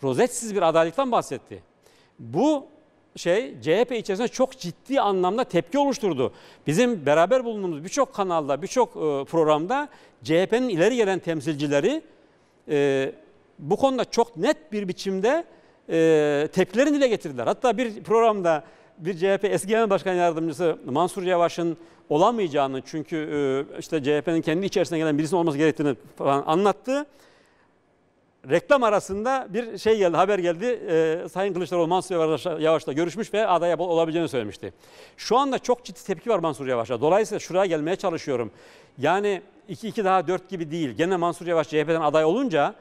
Rozetsiz bir adaletten bahsetti. Bu şey CHP içerisinde çok ciddi anlamda tepki oluşturdu. Bizim beraber bulunduğumuz birçok kanalda, birçok e, programda CHP'nin ileri gelen temsilcileri e, bu konuda çok net bir biçimde e, tepkilerini dile getirdiler. Hatta bir programda bir CHP eski genel başkan yardımcısı Mansur Yavaş'ın olamayacağını çünkü e, işte CHP'nin kendi içerisine gelen birisinin olması gerektiğini falan anlattı. Reklam arasında bir şey geldi, haber geldi. E, Sayın Kılıçdaroğlu Mansur Yavaş'la, Yavaş'la görüşmüş ve aday olabileceğini söylemişti. Şu anda çok ciddi tepki var Mansur Yavaş'a. Dolayısıyla şuraya gelmeye çalışıyorum. Yani 2-2 daha 4 gibi değil. Gene Mansur Yavaş CHP'den aday olunca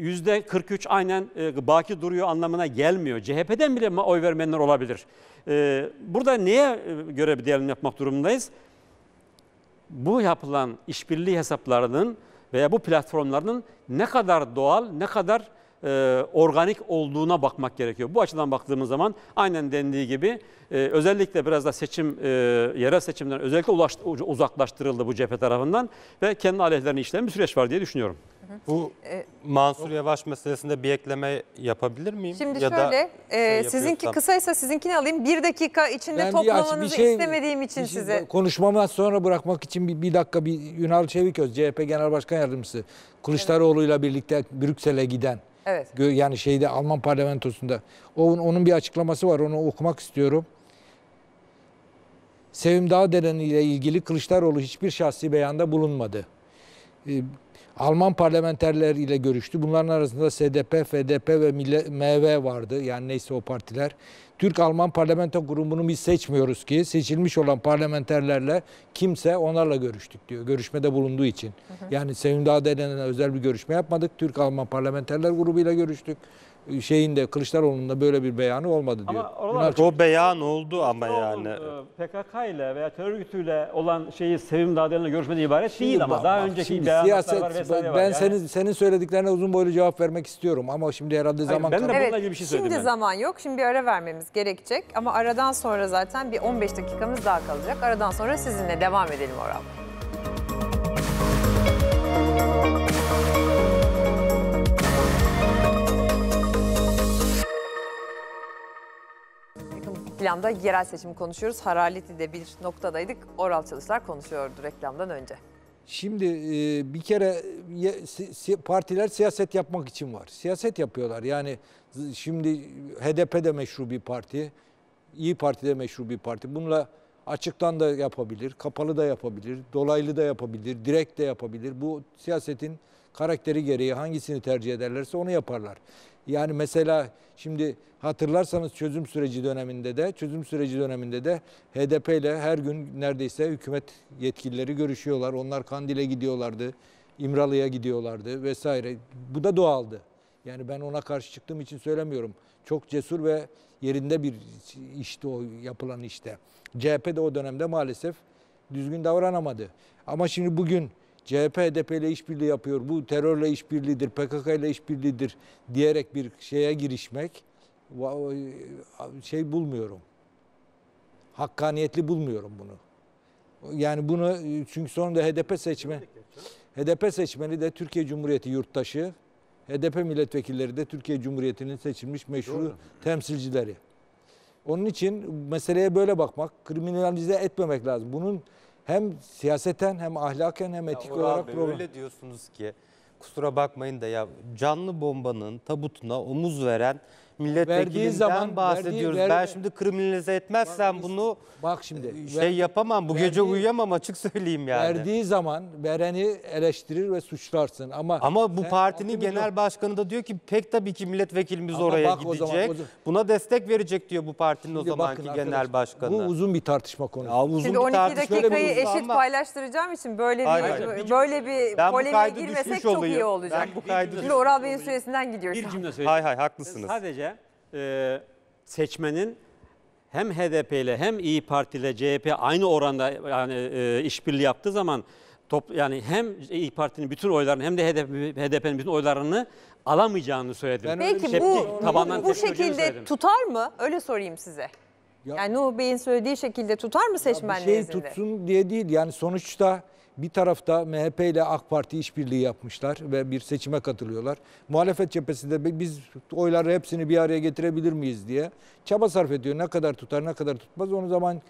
%43 aynen e, baki duruyor anlamına gelmiyor. CHP'den bile oy vermenler olabilir. Ee, burada neye e, göre bir değerlendirme yapmak durumundayız? Bu yapılan işbirliği hesaplarının veya bu platformlarının ne kadar doğal, ne kadar e, organik olduğuna bakmak gerekiyor. Bu açıdan baktığımız zaman aynen dendiği gibi e, özellikle biraz da seçim, e, yerel seçimden özellikle ulaştı, uzaklaştırıldı bu cephe tarafından ve kendi aleyhlerini işleyen bir süreç var diye düşünüyorum. Bu e, Mansur Yavaş meselesinde bir ekleme yapabilir miyim? Şimdi ya şöyle, da e, şey sizinki yapıyorsam- kısaysa sizinkini alayım. Bir dakika içinde Ben bir şey- istemediğim için bir şey- size. Konuşmamı sonra bırakmak için bir, bir dakika bir Ünal Çeviköz, CHP Genel Başkan Yardımcısı. Kılıçdaroğlu'yla birlikte Brüksel'e giden Evet. Yani şeyde Alman parlamentosunda. Onun, onun bir açıklaması var. Onu okumak istiyorum. Sevim Dağderen ile ilgili Kılıçdaroğlu hiçbir şahsi beyanda bulunmadı. Ee, Alman parlamenterler ile görüştü. Bunların arasında SDP, FDP ve MV vardı. Yani neyse o partiler. Türk-Alman parlamento grubunu biz seçmiyoruz ki seçilmiş olan parlamenterlerle kimse onlarla görüştük diyor. Görüşmede bulunduğu için. Hı hı. Yani Sevim Dağ özel bir görüşme yapmadık. Türk-Alman parlamenterler grubuyla görüştük şeyinde de Kılıçdaroğlu'nun da böyle bir beyanı olmadı diyor. Ama oralar, Bunlar... O beyan oldu ama yani. E, PKK ile veya terör örgütüyle olan şeyi Sevim Dağdeli'yle görüşmede ibaret şimdi değil ama bak, daha bak, önceki beyanatlar siyaset, var vesaire ben var. Ben yani. senin, senin söylediklerine uzun boylu cevap vermek istiyorum ama şimdi herhalde Hayır, zaman... Ben evet, bir şey Şimdi yani. zaman yok. Şimdi bir ara vermemiz gerekecek ama aradan sonra zaten bir 15 dakikamız daha kalacak. Aradan sonra sizinle devam edelim Orhan Reklamda yerel seçim konuşuyoruz. Haraleti'de bir noktadaydık. Oral çalışlar konuşuyordu reklamdan önce. Şimdi e, bir kere partiler siyaset yapmak için var. Siyaset yapıyorlar. Yani şimdi HDP de meşru bir parti. İyi Parti de meşru bir parti. Bununla açıktan da yapabilir, kapalı da yapabilir, dolaylı da yapabilir, direkt de yapabilir. Bu siyasetin karakteri gereği hangisini tercih ederlerse onu yaparlar. Yani mesela şimdi hatırlarsanız çözüm süreci döneminde de çözüm süreci döneminde de HDP ile her gün neredeyse hükümet yetkilileri görüşüyorlar. Onlar Kandil'e gidiyorlardı. İmralı'ya gidiyorlardı vesaire. Bu da doğaldı. Yani ben ona karşı çıktığım için söylemiyorum. Çok cesur ve yerinde bir işti o yapılan işte. CHP de o dönemde maalesef düzgün davranamadı. Ama şimdi bugün CHP HDP ile işbirliği yapıyor. Bu terörle işbirliğidir, PKK ile işbirliğidir diyerek bir şeye girişmek şey bulmuyorum. Hakkaniyetli bulmuyorum bunu. Yani bunu çünkü sonunda HDP seçme HDP seçmeni de Türkiye Cumhuriyeti yurttaşı, HDP milletvekilleri de Türkiye Cumhuriyeti'nin seçilmiş meşru Doğru. temsilcileri. Onun için meseleye böyle bakmak, kriminalize etmemek lazım. Bunun hem siyaseten hem ahlaken hem etik ya olarak abi, problem. Öyle diyorsunuz ki kusura bakmayın da ya canlı bombanın tabutuna omuz veren milletvekilinden zaman, bahsediyoruz. Verdiği, ben şimdi kriminalize etmezsem bunu bak şimdi şey verdi, yapamam. Bu verdiği, gece uyuyamam açık söyleyeyim yani. Verdiği zaman vereni eleştirir ve suçlarsın ama Ama bu partinin genel yok. başkanı da diyor ki pek tabii ki milletvekilimiz ama oraya bak, gidecek. O zaman, o zaman, buna destek verecek diyor bu partinin şimdi o zamanki bakın, genel başkanı. Bu uzun bir tartışma konusu. Ya, uzun şimdi bir 12 tartışma. dakikayı eşit ama... paylaştıracağım için böyle bir böyle bir ben polemiğe girmesek çok iyi olacak. Ben bu kaydı Şimdi Oral Bey'in süresinden gidiyoruz. Bir cümle söyleyeyim. Hay hay haklısınız. Sadece e, seçmenin hem HDP ile hem İyi Parti ile CHP aynı oranda yani e, işbirliği yaptığı zaman top, yani hem İyi Parti'nin bütün oylarını hem de HDP'nin bütün oylarını alamayacağını söyledim. Ben Peki şey bu, tabandan bu, şekilde söyledim. tutar mı? Öyle sorayım size. Ya, yani Nuh Bey'in söylediği şekilde tutar mı seçmen ya bir şey tutsun diye değil. Yani sonuçta bir tarafta MHP ile AK Parti işbirliği yapmışlar ve bir seçime katılıyorlar. Muhalefet cephesinde biz oyları hepsini bir araya getirebilir miyiz diye çaba sarf ediyor. Ne kadar tutar ne kadar tutmaz onu zaman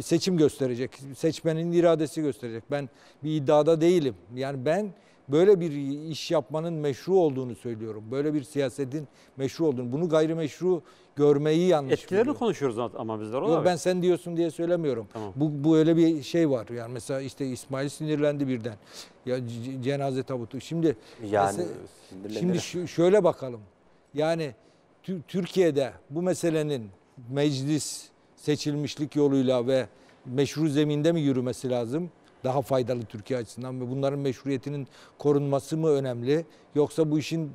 seçim gösterecek. Seçmenin iradesi gösterecek. Ben bir iddiada değilim. Yani ben böyle bir iş yapmanın meşru olduğunu söylüyorum. Böyle bir siyasetin meşru olduğunu. Bunu gayrimeşru görmeyi yanlış Etkilerini biliyor. konuşuyoruz ama bizler olarak. Yok ben sen diyorsun diye söylemiyorum. Tamam. Bu, bu öyle bir şey var. Yani mesela işte İsmail sinirlendi birden. Ya cenaze tabutu. Şimdi yani mesela, şimdi şöyle bakalım. Yani Türkiye'de bu meselenin meclis seçilmişlik yoluyla ve meşru zeminde mi yürümesi lazım? Daha faydalı Türkiye açısından ve bunların meşruiyetinin korunması mı önemli? Yoksa bu işin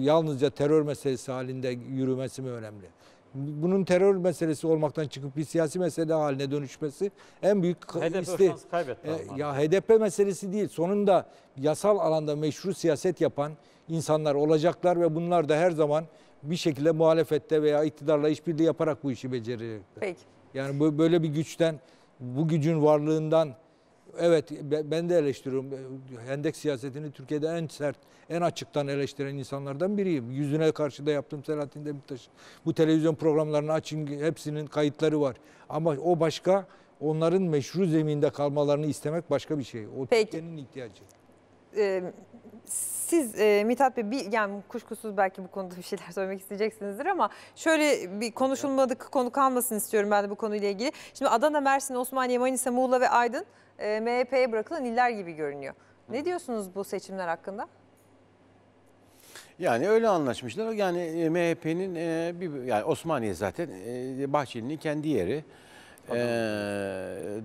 yalnızca terör meselesi halinde yürümesi mi önemli? Bunun terör meselesi olmaktan çıkıp bir siyasi mesele haline dönüşmesi en büyük HDP iste, kaybetti. E, ya HDP meselesi değil. Sonunda yasal alanda meşru siyaset yapan insanlar olacaklar ve bunlar da her zaman bir şekilde muhalefette veya iktidarla işbirliği yaparak bu işi becerecekler. Peki. Yani böyle bir güçten, bu gücün varlığından evet ben de eleştiriyorum. Hendek siyasetini Türkiye'de en sert, en açıktan eleştiren insanlardan biriyim. Yüzüne karşı da yaptım Selahattin Demirtaş. Bu televizyon programlarını açın hepsinin kayıtları var. Ama o başka onların meşru zeminde kalmalarını istemek başka bir şey. O Peki. Türkiye'nin ihtiyacı. Ee, siz e, Mithat Bey bir, yani kuşkusuz belki bu konuda bir şeyler söylemek isteyeceksinizdir ama şöyle bir konuşulmadık konu kalmasın istiyorum ben de bu konuyla ilgili. Şimdi Adana, Mersin, Osmaniye, Manisa, Muğla ve Aydın e, MHP'ye bırakılan iller gibi görünüyor. Ne diyorsunuz bu seçimler hakkında? Yani öyle anlaşmışlar. Yani e, MHP'nin e, bir yani Osmaniye zaten e, Bahçeli'nin kendi yeri. E,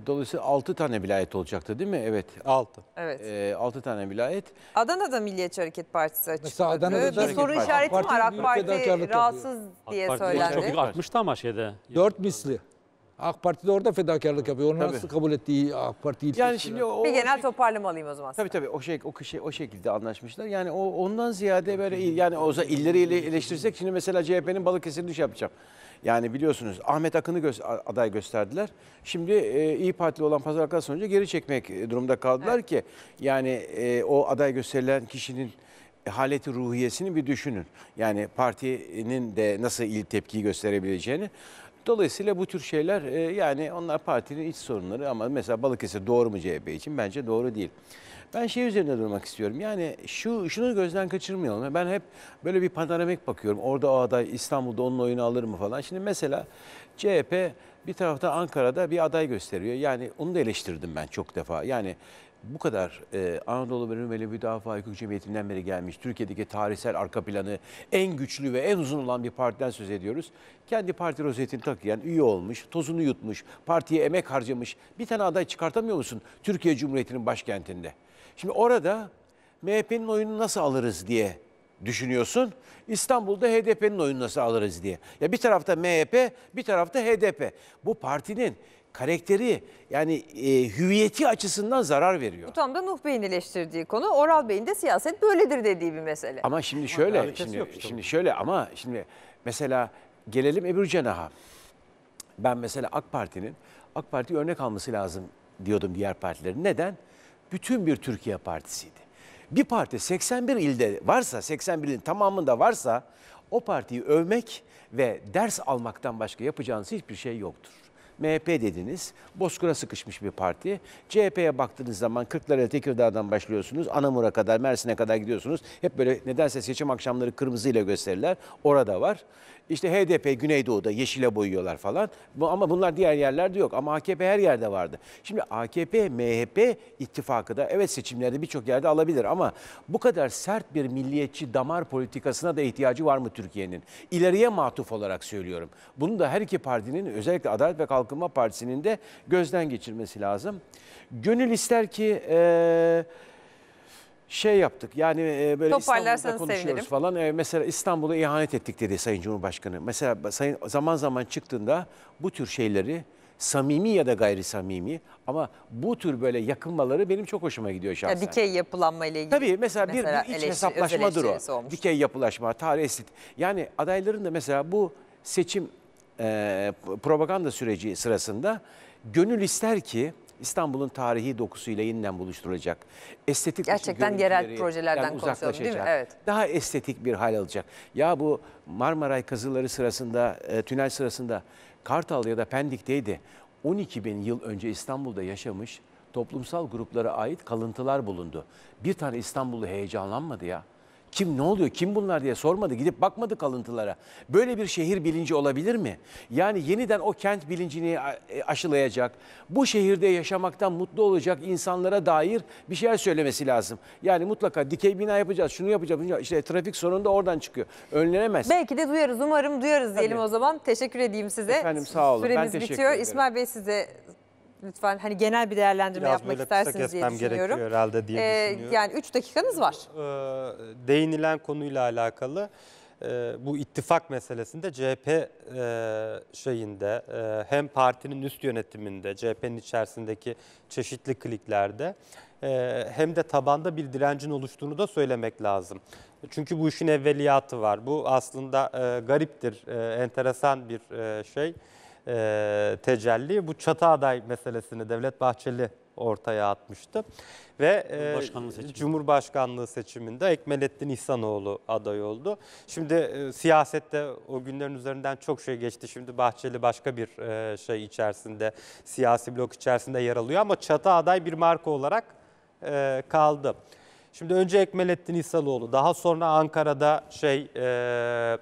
dolayısıyla 6 tane vilayet olacaktı değil mi? Evet. 6. Evet. E, 6 tane vilayet. Adana'da Milliyetçi Hareket Partisi açıkladı. Adana'da bir soru Partisi. işareti AK var. AK Parti, Parti rahatsız diye AK Parti söylendi. Çok artmıştı ama şeyde. 4 misli. AK Parti de orada fedakarlık yapıyor. Onu nasıl kabul ettiği AK Parti ilçesi. Yani şimdi o, Bir şey- genel toparlama alayım o zaman. Tabii tabii o şey o kişi o şekilde anlaşmışlar. Yani o ondan ziyade böyle yani o zaman illeri eleştirsek şimdi mesela CHP'nin Balıkesir'ini iş şey yapacağım. Yani biliyorsunuz Ahmet Akın'ı gö- aday gösterdiler. Şimdi e, İyi Partili olan pazarlıklar sonucu geri çekmek e, durumda kaldılar ki yani e, o aday gösterilen kişinin e, haleti ruhiyesini bir düşünün. Yani partinin de nasıl il tepkiyi gösterebileceğini. Dolayısıyla bu tür şeyler e, yani onlar partinin iç sorunları ama mesela Balıkesir doğru mu CHP için? Bence doğru değil. Ben şey üzerinde durmak istiyorum. Yani şu şunu gözden kaçırmayalım. Ben hep böyle bir panoramik bakıyorum. Orada o aday İstanbul'da onun oyunu alır mı falan. Şimdi mesela CHP bir tarafta Ankara'da bir aday gösteriyor. Yani onu da eleştirdim ben çok defa. Yani bu kadar e, Anadolu Bölümeli Müdafaa Hukuk Cemiyeti'nden beri gelmiş, Türkiye'deki tarihsel arka planı en güçlü ve en uzun olan bir partiden söz ediyoruz. Kendi parti rozetini takıyan, üye olmuş, tozunu yutmuş, partiye emek harcamış bir tane aday çıkartamıyor musun Türkiye Cumhuriyeti'nin başkentinde? Şimdi orada MHP'nin oyunu nasıl alırız diye düşünüyorsun. İstanbul'da HDP'nin oyunu nasıl alırız diye. Ya bir tarafta MHP, bir tarafta HDP. Bu partinin karakteri yani e, hüviyeti açısından zarar veriyor. Bu tam da Nuh Bey'in eleştirdiği konu. Oral Bey'in de siyaset böyledir dediği bir mesele. Ama şimdi şöyle ama şimdi, şimdi şöyle ama şimdi mesela gelelim Ebru Cenah'a. Ben mesela AK Parti'nin AK Parti örnek alması lazım diyordum diğer partilerin. Neden? Bütün bir Türkiye partisiydi. Bir parti 81 ilde varsa, 81'in tamamında varsa o partiyi övmek ve ders almaktan başka yapacağınız hiçbir şey yoktur. MHP dediniz. Bozkura sıkışmış bir parti. CHP'ye baktığınız zaman 40'lara Tekirdağ'dan başlıyorsunuz. Anamur'a kadar, Mersin'e kadar gidiyorsunuz. Hep böyle nedense seçim akşamları kırmızıyla gösterirler. Orada var. İşte HDP Güneydoğu'da yeşile boyuyorlar falan. Ama bunlar diğer yerlerde yok. Ama AKP her yerde vardı. Şimdi AKP, MHP ittifakı da evet seçimlerde birçok yerde alabilir ama bu kadar sert bir milliyetçi damar politikasına da ihtiyacı var mı Türkiye'nin? İleriye matuf olarak söylüyorum. Bunu da her iki partinin özellikle Adalet ve Kalkınma Partisi'nin de gözden geçirmesi lazım. Gönül ister ki... Ee, şey yaptık yani e, böyle İstanbul'da konuşuyoruz sevinirim. falan. E, mesela İstanbul'a ihanet ettik dedi Sayın Cumhurbaşkanı. Mesela sayın, zaman zaman çıktığında bu tür şeyleri samimi ya da gayri samimi ama bu tür böyle yakınmaları benim çok hoşuma gidiyor şahsen. Ya dikey yapılanma ile ilgili. Tabii mesela, bir, mesela bir iç eleştiri, hesaplaşmadır o. Olmuş. Dikey yapılaşma, tarih Yani adayların da mesela bu seçim e, propaganda süreci sırasında gönül ister ki İstanbul'un tarihi dokusuyla yeniden buluşturulacak. Estetik Gerçekten yerel projelerden konuşalım değil mi? Evet. Daha estetik bir hal alacak. Ya bu Marmaray kazıları sırasında, e, tünel sırasında Kartal ya da Pendik'teydi. 12 bin yıl önce İstanbul'da yaşamış toplumsal gruplara ait kalıntılar bulundu. Bir tane İstanbullu heyecanlanmadı ya. Kim ne oluyor kim bunlar diye sormadı gidip bakmadı kalıntılara. Böyle bir şehir bilinci olabilir mi? Yani yeniden o kent bilincini e, aşılayacak, bu şehirde yaşamaktan mutlu olacak insanlara dair bir şeyler söylemesi lazım. Yani mutlaka dikey bina yapacağız, şunu yapacağız, işte trafik sorunu da oradan çıkıyor. Önlenemez. Belki de duyarız umarım duyarız diyelim Tabii. o zaman. Teşekkür edeyim size. Efendim sağ olun. Süremiz ben teşekkür bitiyor. Ederim. İsmail Bey size lütfen hani genel bir değerlendirme Biraz yapmak istersiniz diye düşünüyorum. herhalde diye ee, düşünüyorum. Yani 3 dakikanız var. E, değinilen konuyla alakalı e, bu ittifak meselesinde CHP e, şeyinde e, hem partinin üst yönetiminde CHP'nin içerisindeki çeşitli kliklerde hem de tabanda bir direncin oluştuğunu da söylemek lazım. Çünkü bu işin evveliyatı var. Bu aslında e, gariptir, e, enteresan bir e, şey e, tecelli. Bu çatı aday meselesini Devlet Bahçeli ortaya atmıştı. Ve e, Cumhurbaşkanlığı, seçiminde. Cumhurbaşkanlığı seçiminde Ekmelettin İhsanoğlu aday oldu. Şimdi e, siyasette o günlerin üzerinden çok şey geçti. Şimdi Bahçeli başka bir e, şey içerisinde, siyasi blok içerisinde yer alıyor ama çatı aday bir marka olarak e, kaldı. Şimdi önce Ekmelettin İhsanoğlu, daha sonra Ankara'da şey... E,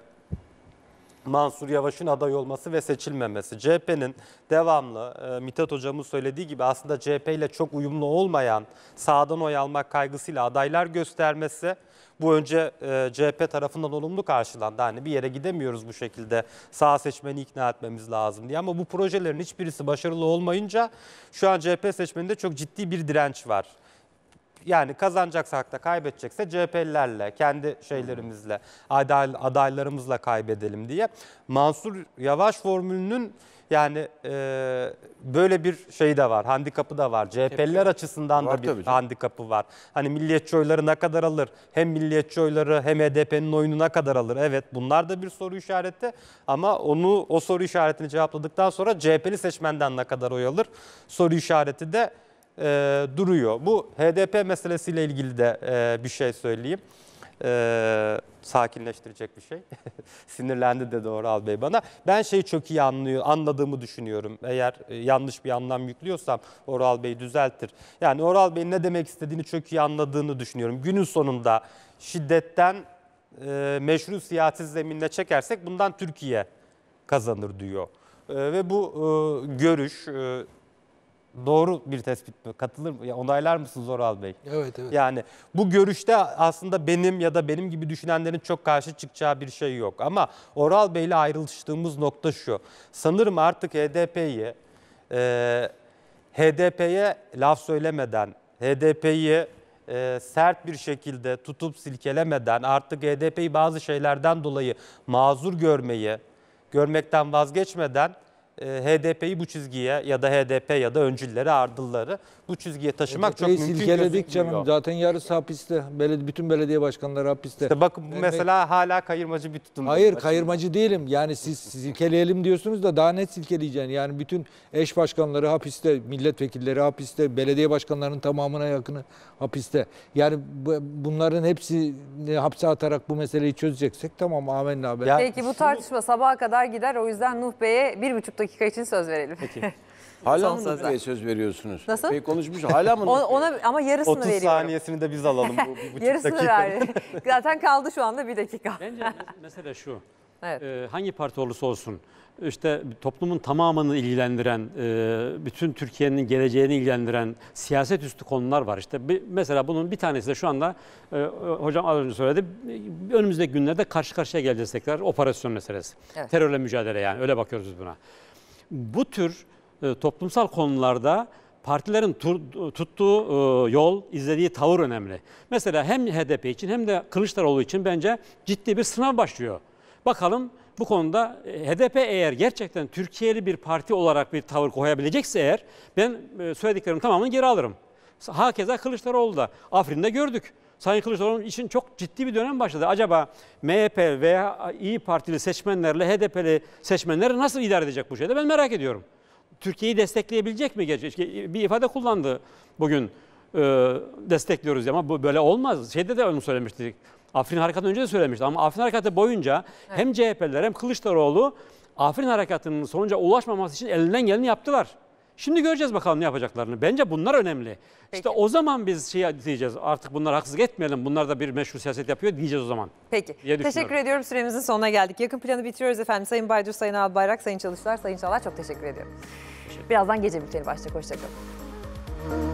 Mansur Yavaş'ın aday olması ve seçilmemesi. CHP'nin devamlı e, Mithat hocamın söylediği gibi aslında CHP ile çok uyumlu olmayan sağdan oy almak kaygısıyla adaylar göstermesi bu önce e, CHP tarafından olumlu karşılandı. Hani bir yere gidemiyoruz bu şekilde sağ seçmeni ikna etmemiz lazım diye. Ama bu projelerin hiçbirisi başarılı olmayınca şu an CHP seçmeninde çok ciddi bir direnç var. Yani kazanacaksak da kaybedecekse CHP'lilerle, kendi şeylerimizle, aday, adaylarımızla kaybedelim diye. Mansur Yavaş formülünün yani e, böyle bir şey de var, handikapı da var. CHP'liler açısından var da bir handikapı var. Hani milliyetçi oyları ne kadar alır? Hem milliyetçi oyları hem HDP'nin e oyunu ne kadar alır? Evet bunlar da bir soru işareti ama onu o soru işaretini cevapladıktan sonra CHP'li seçmenden ne kadar oy alır? Soru işareti de e, duruyor. Bu HDP meselesiyle ilgili de e, bir şey söyleyeyim. E, sakinleştirecek bir şey. Sinirlendi de doğru Al Bey bana. Ben şeyi çok iyi anlıyor, anladığımı düşünüyorum. Eğer e, yanlış bir anlam yüklüyorsam Oral Bey düzeltir. Yani Oral Bey'in ne demek istediğini çok iyi anladığını düşünüyorum. Günün sonunda şiddetten e, meşru siyasi zeminde çekersek bundan Türkiye kazanır diyor. E, ve bu e, görüş e, Doğru bir tespit mi? Katılır mı? Ya onaylar mısınız Oral Bey? Evet evet. Yani bu görüşte aslında benim ya da benim gibi düşünenlerin çok karşı çıkacağı bir şey yok. Ama Oral Bey ile ayrılıştığımız nokta şu. Sanırım artık HDP'yi e, HDP'ye laf söylemeden, HDP'yi e, sert bir şekilde tutup silkelemeden artık HDP'yi bazı şeylerden dolayı mazur görmeyi, görmekten vazgeçmeden e, HDP'yi bu çizgiye ya da HDP ya da öncülleri, ardılları bu çizgiye taşımak çok mümkün silkeledik canım. Zaten yarısı hapiste. Beledi bütün belediye başkanları hapiste. İşte bakın bu mesela hala kayırmacı bir tutum. Hayır kayırmacı değilim. Yani siz silkeleyelim diyorsunuz da daha net silkeleyeceksin. Yani bütün eş başkanları hapiste, milletvekilleri hapiste, belediye başkanlarının tamamına yakını hapiste. Yani bunların hepsi hapse atarak bu meseleyi çözeceksek tamam amenna. Peki bu tartışma sabaha kadar gider. O yüzden Nuh Bey'e bir buçuk dakika için söz verelim. Peki. Hala Son mı sözler. söz veriyorsunuz? Nasıl? Bey konuşmuş. Hala mı? Ona, ona ama yarısını 30 veriyorum. saniyesini de biz alalım bu bir Yarısını dakika. verdim. Zaten kaldı şu anda bir dakika. Bence mes- mesele şu. Evet. Ee, hangi parti olursa olsun işte toplumun tamamını ilgilendiren, e, bütün Türkiye'nin geleceğini ilgilendiren siyaset üstü konular var. İşte bir, mesela bunun bir tanesi de şu anda e, e hocam az önce söyledi. Önümüzdeki günlerde karşı karşıya geleceğiz tekrar operasyon meselesi. Evet. Terörle mücadele yani öyle bakıyoruz buna bu tür e, toplumsal konularda partilerin tur, tuttuğu e, yol, izlediği tavır önemli. Mesela hem HDP için hem de Kılıçdaroğlu için bence ciddi bir sınav başlıyor. Bakalım bu konuda e, HDP eğer gerçekten Türkiye'li bir parti olarak bir tavır koyabilecekse eğer ben söylediklerimin tamamını geri alırım. Hakeza Kılıçdaroğlu da Afrin'de gördük. Sayın kılıçdaroğlu için çok ciddi bir dönem başladı. Acaba MHP veya İyi Partili seçmenlerle HDP'li seçmenleri nasıl idare edecek bu şeyde ben merak ediyorum. Türkiye'yi destekleyebilecek mi? Bir ifade kullandı bugün e, destekliyoruz ama bu böyle olmaz. Şeyde de onu söylemiştik. Afrin harekatı önce de söylemişti ama Afrin Harekatı boyunca evet. hem CHP'liler hem Kılıçdaroğlu Afrin Harekatı'nın sonuca ulaşmaması için elinden geleni yaptılar. Şimdi göreceğiz bakalım ne yapacaklarını. Bence bunlar önemli. Peki. İşte o zaman biz şey diyeceğiz artık bunlar haksızlık etmeyelim. Bunlar da bir meşhur siyaset yapıyor diyeceğiz o zaman. Peki. Teşekkür ediyorum. Süremizin sonuna geldik. Yakın planı bitiriyoruz efendim. Sayın Baydur, Sayın Albayrak, Sayın Çalışlar, Sayın Çağlar çok teşekkür ediyorum. Teşekkür Birazdan gece bülteni başlayacak. Hoşçakalın.